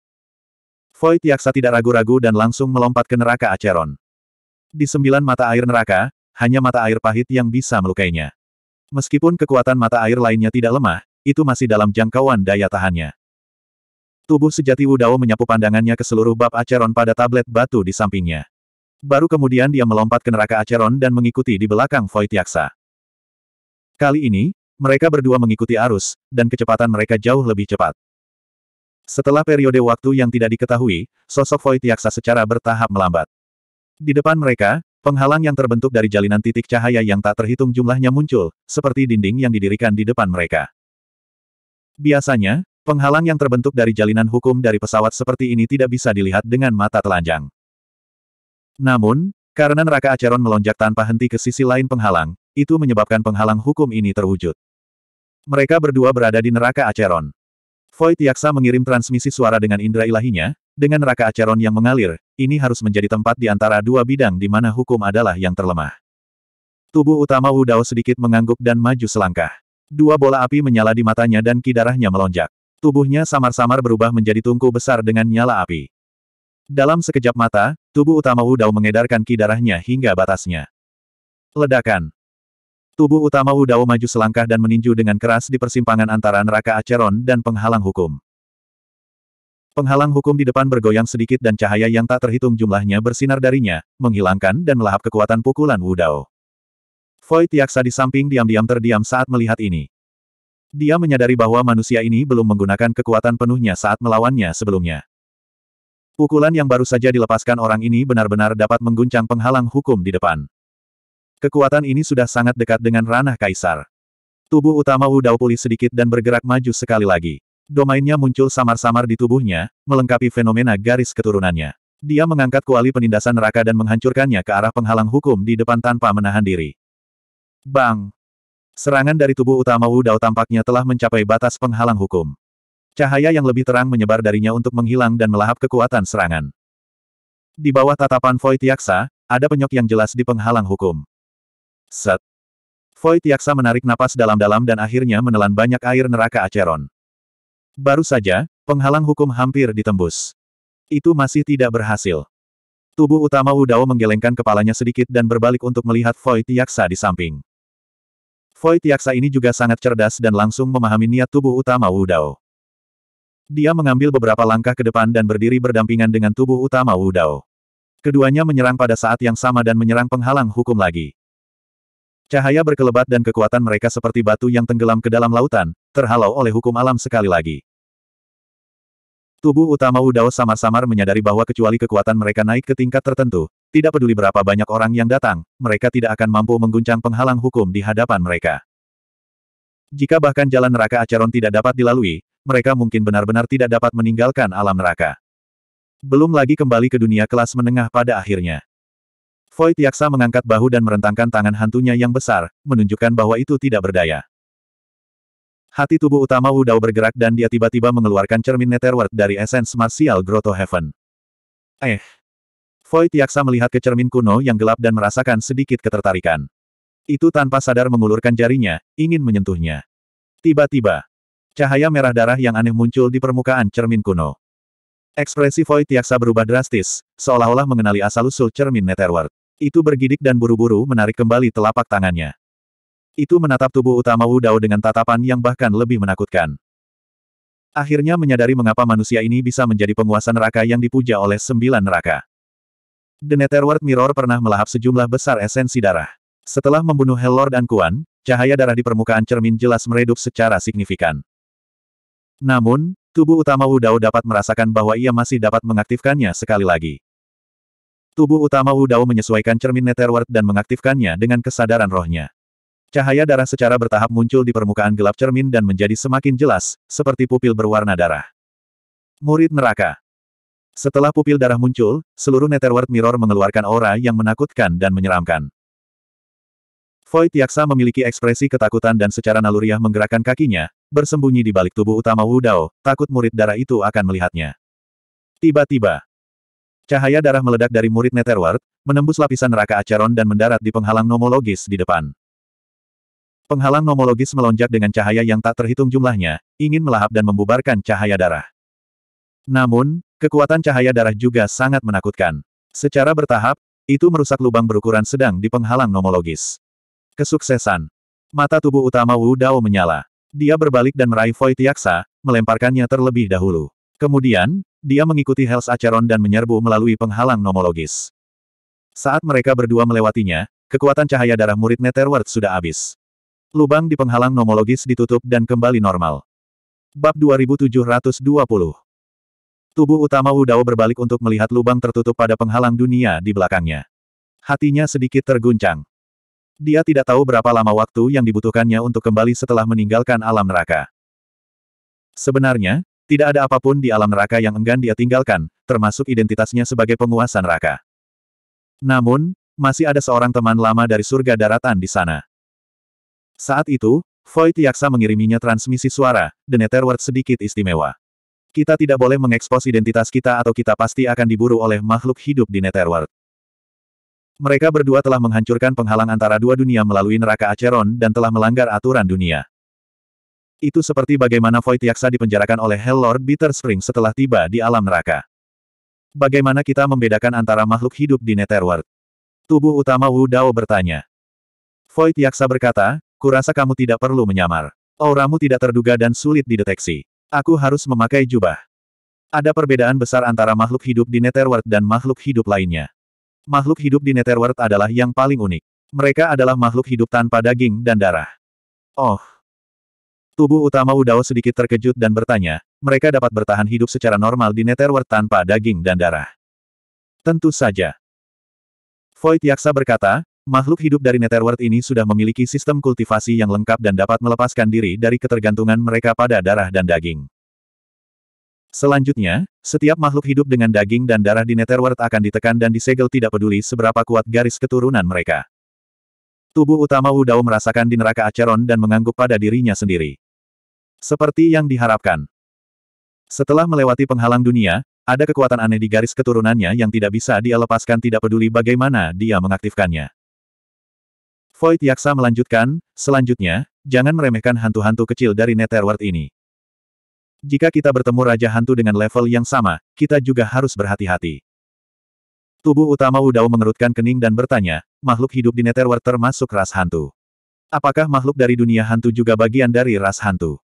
Speaker 1: Foy Tiaksa tidak ragu-ragu dan langsung melompat ke neraka Acheron. Di sembilan mata air neraka, hanya mata air pahit yang bisa melukainya. Meskipun kekuatan mata air lainnya tidak lemah, itu masih dalam jangkauan daya tahannya. Tubuh sejati Wu Dao menyapu pandangannya ke seluruh bab Aceron pada tablet batu di sampingnya. Baru kemudian dia melompat ke neraka Aceron dan mengikuti di belakang Void Yaksa. Kali ini, mereka berdua mengikuti arus, dan kecepatan mereka jauh lebih cepat. Setelah periode waktu yang tidak diketahui, sosok Void Yaksa secara bertahap melambat. Di depan mereka, penghalang yang terbentuk dari jalinan titik cahaya yang tak terhitung jumlahnya muncul, seperti dinding yang didirikan di depan mereka. Biasanya, Penghalang yang terbentuk dari jalinan hukum dari pesawat seperti ini tidak bisa dilihat dengan mata telanjang. Namun, karena neraka Acheron melonjak tanpa henti ke sisi lain penghalang, itu menyebabkan penghalang hukum ini terwujud. Mereka berdua berada di neraka Acheron. Void Yaksa mengirim transmisi suara dengan indera ilahinya, dengan neraka Acheron yang mengalir, ini harus menjadi tempat di antara dua bidang di mana hukum adalah yang terlemah. Tubuh utama Wudao sedikit mengangguk dan maju selangkah. Dua bola api menyala di matanya dan kidarahnya melonjak. Tubuhnya samar-samar berubah menjadi tungku besar dengan nyala api. Dalam sekejap mata, tubuh utama Dao mengedarkan ki darahnya hingga batasnya. Ledakan. Tubuh utama Dao maju selangkah dan meninju dengan keras di persimpangan antara neraka Acheron dan penghalang hukum. Penghalang hukum di depan bergoyang sedikit dan cahaya yang tak terhitung jumlahnya bersinar darinya, menghilangkan dan melahap kekuatan pukulan Udao. Void Yaksa di samping diam-diam terdiam saat melihat ini. Dia menyadari bahwa manusia ini belum menggunakan kekuatan penuhnya saat melawannya sebelumnya. Pukulan yang baru saja dilepaskan orang ini benar-benar dapat mengguncang penghalang hukum di depan. Kekuatan ini sudah sangat dekat dengan ranah kaisar. Tubuh utama Wu Dao pulih sedikit dan bergerak maju sekali lagi. Domainnya muncul samar-samar di tubuhnya, melengkapi fenomena garis keturunannya. Dia mengangkat kuali penindasan neraka dan menghancurkannya ke arah penghalang hukum di depan tanpa menahan diri. Bang! Serangan dari tubuh utama Wu Dao tampaknya telah mencapai batas penghalang hukum. Cahaya yang lebih terang menyebar darinya untuk menghilang dan melahap kekuatan serangan. Di bawah tatapan Void Yaksa, ada penyok yang jelas di penghalang hukum. Set. Void Yaksa menarik napas dalam-dalam dan akhirnya menelan banyak air neraka Aceron. Baru saja, penghalang hukum hampir ditembus. Itu masih tidak berhasil. Tubuh utama Dao menggelengkan kepalanya sedikit dan berbalik untuk melihat Void Yaksa di samping. Void Yaksa ini juga sangat cerdas dan langsung memahami niat tubuh utama Wu Dao. Dia mengambil beberapa langkah ke depan dan berdiri berdampingan dengan tubuh utama Wu Dao. Keduanya menyerang pada saat yang sama dan menyerang penghalang hukum lagi. Cahaya berkelebat dan kekuatan mereka seperti batu yang tenggelam ke dalam lautan, terhalau oleh hukum alam sekali lagi. Tubuh utama Wu Dao samar-samar menyadari bahwa kecuali kekuatan mereka naik ke tingkat tertentu, tidak peduli berapa banyak orang yang datang, mereka tidak akan mampu mengguncang penghalang hukum di hadapan mereka. Jika bahkan jalan neraka Acheron tidak dapat dilalui, mereka mungkin benar-benar tidak dapat meninggalkan alam neraka. Belum lagi kembali ke dunia kelas menengah pada akhirnya. Void Yaksa mengangkat bahu dan merentangkan tangan hantunya yang besar, menunjukkan bahwa itu tidak berdaya. Hati tubuh utama Wudao bergerak dan dia tiba-tiba mengeluarkan cermin Netherworld dari esens martial Grotto Heaven. Eh, Foy Tiaksa melihat ke cermin kuno yang gelap dan merasakan sedikit ketertarikan. Itu tanpa sadar mengulurkan jarinya, ingin menyentuhnya. Tiba-tiba, cahaya merah darah yang aneh muncul di permukaan cermin kuno. Ekspresi Foy Tiaksa berubah drastis, seolah-olah mengenali asal-usul cermin Netherworld. Itu bergidik dan buru-buru menarik kembali telapak tangannya. Itu menatap tubuh utama Wudao dengan tatapan yang bahkan lebih menakutkan. Akhirnya menyadari mengapa manusia ini bisa menjadi penguasa neraka yang dipuja oleh sembilan neraka. The Netherworld Mirror pernah melahap sejumlah besar esensi darah. Setelah membunuh Hellord dan Kuan, cahaya darah di permukaan cermin jelas meredup secara signifikan. Namun, tubuh utama Wudao dapat merasakan bahwa ia masih dapat mengaktifkannya sekali lagi. Tubuh utama Wudao menyesuaikan cermin Netherworld dan mengaktifkannya dengan kesadaran rohnya. Cahaya darah secara bertahap muncul di permukaan gelap cermin dan menjadi semakin jelas, seperti pupil berwarna darah. Murid neraka. Setelah pupil darah muncul, seluruh Netherworld Mirror mengeluarkan aura yang menakutkan dan menyeramkan. Void Yaksa memiliki ekspresi ketakutan dan secara naluriah menggerakkan kakinya, bersembunyi di balik tubuh utama Wu Dao, takut murid darah itu akan melihatnya. Tiba-tiba, cahaya darah meledak dari murid Netherworld, menembus lapisan neraka Acheron dan mendarat di penghalang nomologis di depan. Penghalang nomologis melonjak dengan cahaya yang tak terhitung jumlahnya, ingin melahap dan membubarkan cahaya darah. Namun, Kekuatan cahaya darah juga sangat menakutkan. Secara bertahap, itu merusak lubang berukuran sedang di penghalang nomologis. Kesuksesan. Mata tubuh utama Wu Dao menyala. Dia berbalik dan meraih Void Yaksa, melemparkannya terlebih dahulu. Kemudian, dia mengikuti Hells Acheron dan menyerbu melalui penghalang nomologis. Saat mereka berdua melewatinya, kekuatan cahaya darah murid Netherworld sudah habis. Lubang di penghalang nomologis ditutup dan kembali normal. Bab 2720 Tubuh utama Dao berbalik untuk melihat lubang tertutup pada penghalang dunia di belakangnya. Hatinya sedikit terguncang. Dia tidak tahu berapa lama waktu yang dibutuhkannya untuk kembali setelah meninggalkan alam neraka. Sebenarnya, tidak ada apapun di alam neraka yang enggan dia tinggalkan, termasuk identitasnya sebagai penguasa neraka. Namun, masih ada seorang teman lama dari surga daratan di sana. Saat itu, Void Yaksa mengiriminya transmisi suara, The Netherworld sedikit istimewa. Kita tidak boleh mengekspos identitas kita atau kita pasti akan diburu oleh makhluk hidup di Netherworld. Mereka berdua telah menghancurkan penghalang antara dua dunia melalui neraka Acheron dan telah melanggar aturan dunia. Itu seperti bagaimana Void Yaksa dipenjarakan oleh Hell Lord Bitter Spring setelah tiba di alam neraka. Bagaimana kita membedakan antara makhluk hidup di Netherworld? Tubuh utama Wu Dao bertanya. Void Yaksa berkata, kurasa kamu tidak perlu menyamar. Auramu tidak terduga dan sulit dideteksi. Aku harus memakai jubah. Ada perbedaan besar antara makhluk hidup di Netherworld dan makhluk hidup lainnya. Makhluk hidup di Netherworld adalah yang paling unik. Mereka adalah makhluk hidup tanpa daging dan darah. Oh. Tubuh utama Udao sedikit terkejut dan bertanya, mereka dapat bertahan hidup secara normal di Netherworld tanpa daging dan darah. Tentu saja. Void Yaksa berkata, Makhluk hidup dari Netherworld ini sudah memiliki sistem kultivasi yang lengkap dan dapat melepaskan diri dari ketergantungan mereka pada darah dan daging. Selanjutnya, setiap makhluk hidup dengan daging dan darah di Netherworld akan ditekan dan disegel tidak peduli seberapa kuat garis keturunan mereka. Tubuh utama Wudao merasakan di neraka Acheron dan mengangguk pada dirinya sendiri. Seperti yang diharapkan. Setelah melewati penghalang dunia, ada kekuatan aneh di garis keturunannya yang tidak bisa dia lepaskan tidak peduli bagaimana dia mengaktifkannya. Void Yaksa melanjutkan, selanjutnya, jangan meremehkan hantu-hantu kecil dari Netherworld ini. Jika kita bertemu Raja Hantu dengan level yang sama, kita juga harus berhati-hati. Tubuh utama Udao mengerutkan kening dan bertanya, makhluk hidup di Netherworld termasuk ras hantu. Apakah makhluk dari dunia hantu juga bagian dari ras hantu?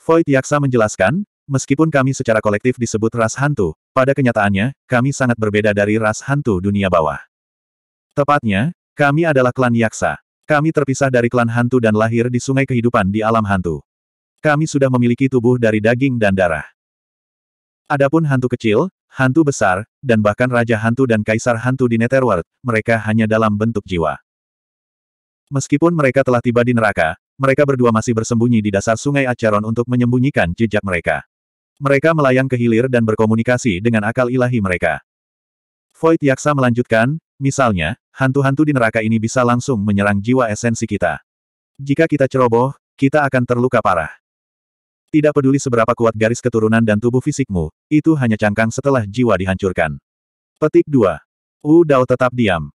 Speaker 1: Void Yaksa menjelaskan, meskipun kami secara kolektif disebut ras hantu, pada kenyataannya, kami sangat berbeda dari ras hantu dunia bawah. Tepatnya, kami adalah klan Yaksa. Kami terpisah dari klan hantu dan lahir di sungai kehidupan di alam hantu. Kami sudah memiliki tubuh dari daging dan darah. Adapun hantu kecil, hantu besar, dan bahkan raja hantu dan kaisar hantu di Netherworld, mereka hanya dalam bentuk jiwa. Meskipun mereka telah tiba di neraka, mereka berdua masih bersembunyi di dasar sungai Acheron untuk menyembunyikan jejak mereka. Mereka melayang ke hilir dan berkomunikasi dengan akal ilahi mereka. Void Yaksa melanjutkan, Misalnya, hantu-hantu di neraka ini bisa langsung menyerang jiwa esensi kita. Jika kita ceroboh, kita akan terluka parah. Tidak peduli seberapa kuat garis keturunan dan tubuh fisikmu, itu hanya cangkang setelah jiwa dihancurkan. Petik 2. Wu Dao tetap diam.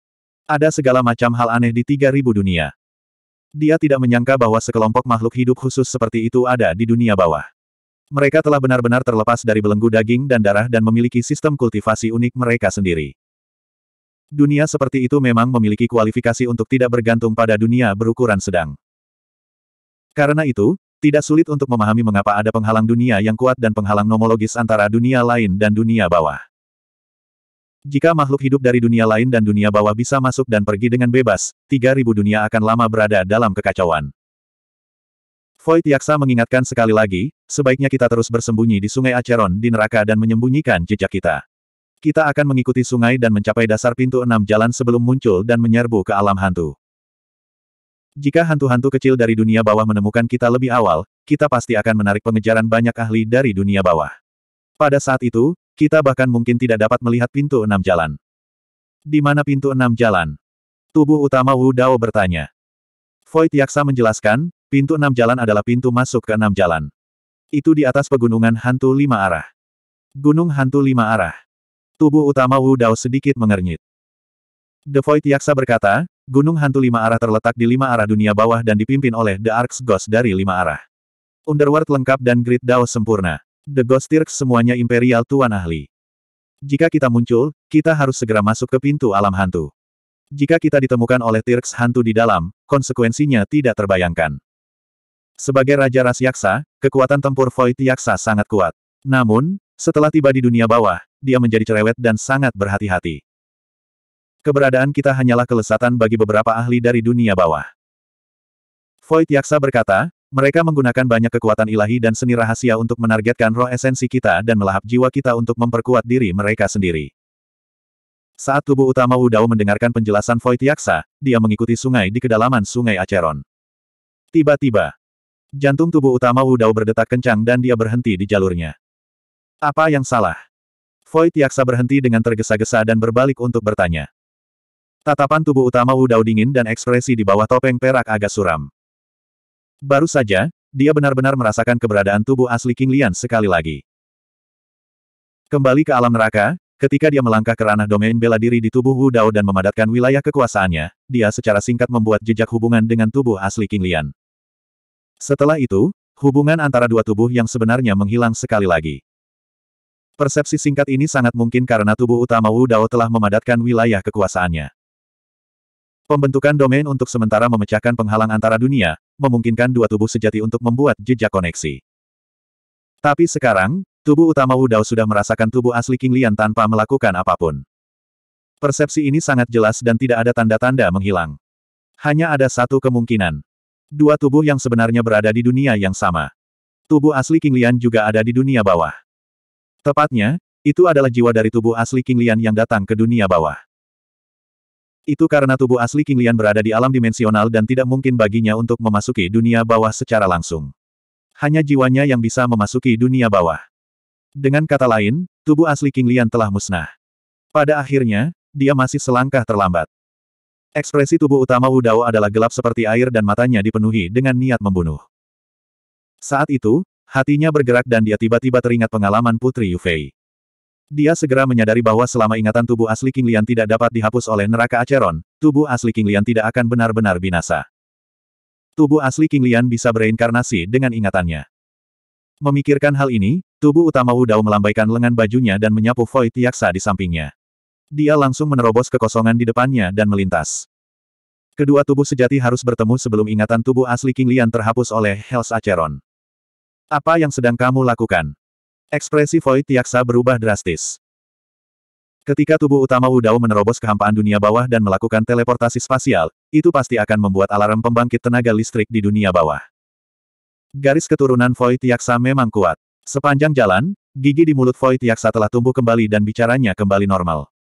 Speaker 1: Ada segala macam hal aneh di 3000 dunia. Dia tidak menyangka bahwa sekelompok makhluk hidup khusus seperti itu ada di dunia bawah. Mereka telah benar-benar terlepas dari belenggu daging dan darah dan memiliki sistem kultivasi unik mereka sendiri. Dunia seperti itu memang memiliki kualifikasi untuk tidak bergantung pada dunia berukuran sedang. Karena itu, tidak sulit untuk memahami mengapa ada penghalang dunia yang kuat dan penghalang nomologis antara dunia lain dan dunia bawah. Jika makhluk hidup dari dunia lain dan dunia bawah bisa masuk dan pergi dengan bebas, 3000 dunia akan lama berada dalam kekacauan. Void Yaksa mengingatkan sekali lagi, sebaiknya kita terus bersembunyi di sungai Acheron di neraka dan menyembunyikan jejak kita. Kita akan mengikuti sungai dan mencapai dasar pintu enam jalan sebelum muncul dan menyerbu ke alam hantu. Jika hantu-hantu kecil dari dunia bawah menemukan kita lebih awal, kita pasti akan menarik pengejaran banyak ahli dari dunia bawah. Pada saat itu, kita bahkan mungkin tidak dapat melihat pintu enam jalan. Di mana pintu enam jalan? Tubuh utama Wu Dao bertanya. Void Yaksa menjelaskan, pintu enam jalan adalah pintu masuk ke enam jalan. Itu di atas pegunungan hantu lima arah. Gunung hantu lima arah. Tubuh utama Wu Dao sedikit mengernyit. The Void Yaksa berkata, Gunung Hantu Lima Arah terletak di lima arah dunia bawah dan dipimpin oleh The Arks Ghost dari lima arah. Underworld lengkap dan Grid Dao sempurna. The Ghost Tirks semuanya imperial tuan ahli. Jika kita muncul, kita harus segera masuk ke pintu alam hantu. Jika kita ditemukan oleh Tirks hantu di dalam, konsekuensinya tidak terbayangkan. Sebagai Raja Ras Yaksa, kekuatan tempur Void Yaksa sangat kuat. Namun, setelah tiba di dunia bawah, dia menjadi cerewet dan sangat berhati-hati. Keberadaan kita hanyalah kelesatan bagi beberapa ahli dari dunia bawah. Void Yaksa berkata, mereka menggunakan banyak kekuatan ilahi dan seni rahasia untuk menargetkan roh esensi kita dan melahap jiwa kita untuk memperkuat diri mereka sendiri. Saat tubuh utama Wudao mendengarkan penjelasan Void Yaksa, dia mengikuti sungai di kedalaman sungai Aceron. Tiba-tiba, jantung tubuh utama Wudao berdetak kencang dan dia berhenti di jalurnya. Apa yang salah? Void Yaksa berhenti dengan tergesa-gesa dan berbalik untuk bertanya. Tatapan tubuh utama Wudao dingin dan ekspresi di bawah topeng perak agak suram. Baru saja, dia benar-benar merasakan keberadaan tubuh asli King Lian sekali lagi. Kembali ke alam neraka, ketika dia melangkah ke ranah domain bela diri di tubuh Wudao dan memadatkan wilayah kekuasaannya, dia secara singkat membuat jejak hubungan dengan tubuh asli King Lian. Setelah itu, hubungan antara dua tubuh yang sebenarnya menghilang sekali lagi. Persepsi singkat ini sangat mungkin karena tubuh utama Wu Dao telah memadatkan wilayah kekuasaannya. Pembentukan domain untuk sementara memecahkan penghalang antara dunia, memungkinkan dua tubuh sejati untuk membuat jejak koneksi. Tapi sekarang, tubuh utama Wu Dao sudah merasakan tubuh asli King Lian tanpa melakukan apapun. Persepsi ini sangat jelas dan tidak ada tanda-tanda menghilang. Hanya ada satu kemungkinan. Dua tubuh yang sebenarnya berada di dunia yang sama. Tubuh asli King Lian juga ada di dunia bawah. Tepatnya, itu adalah jiwa dari tubuh asli King Lian yang datang ke dunia bawah. Itu karena tubuh asli King Lian berada di alam dimensional dan tidak mungkin baginya untuk memasuki dunia bawah secara langsung. Hanya jiwanya yang bisa memasuki dunia bawah. Dengan kata lain, tubuh asli King Lian telah musnah. Pada akhirnya, dia masih selangkah terlambat. Ekspresi tubuh utama Wu Dao adalah gelap seperti air dan matanya dipenuhi dengan niat membunuh. Saat itu, Hatinya bergerak dan dia tiba-tiba teringat pengalaman Putri Yufei. Dia segera menyadari bahwa selama ingatan tubuh asli King Lian tidak dapat dihapus oleh neraka Aceron, tubuh asli King Lian tidak akan benar-benar binasa. Tubuh asli King Lian bisa bereinkarnasi dengan ingatannya. Memikirkan hal ini, tubuh utama Wu Dao melambaikan lengan bajunya dan menyapu Void Yaksa di sampingnya. Dia langsung menerobos kekosongan di depannya dan melintas. Kedua tubuh sejati harus bertemu sebelum ingatan tubuh asli King Lian terhapus oleh Hells Acheron. Apa yang sedang kamu lakukan? Ekspresi Void Tiaksa berubah drastis. Ketika tubuh utama Wudao menerobos kehampaan dunia bawah dan melakukan teleportasi spasial, itu pasti akan membuat alarm pembangkit tenaga listrik di dunia bawah. Garis keturunan Void Yaksa memang kuat. Sepanjang jalan, gigi di mulut Void Yaksa telah tumbuh kembali dan bicaranya kembali normal.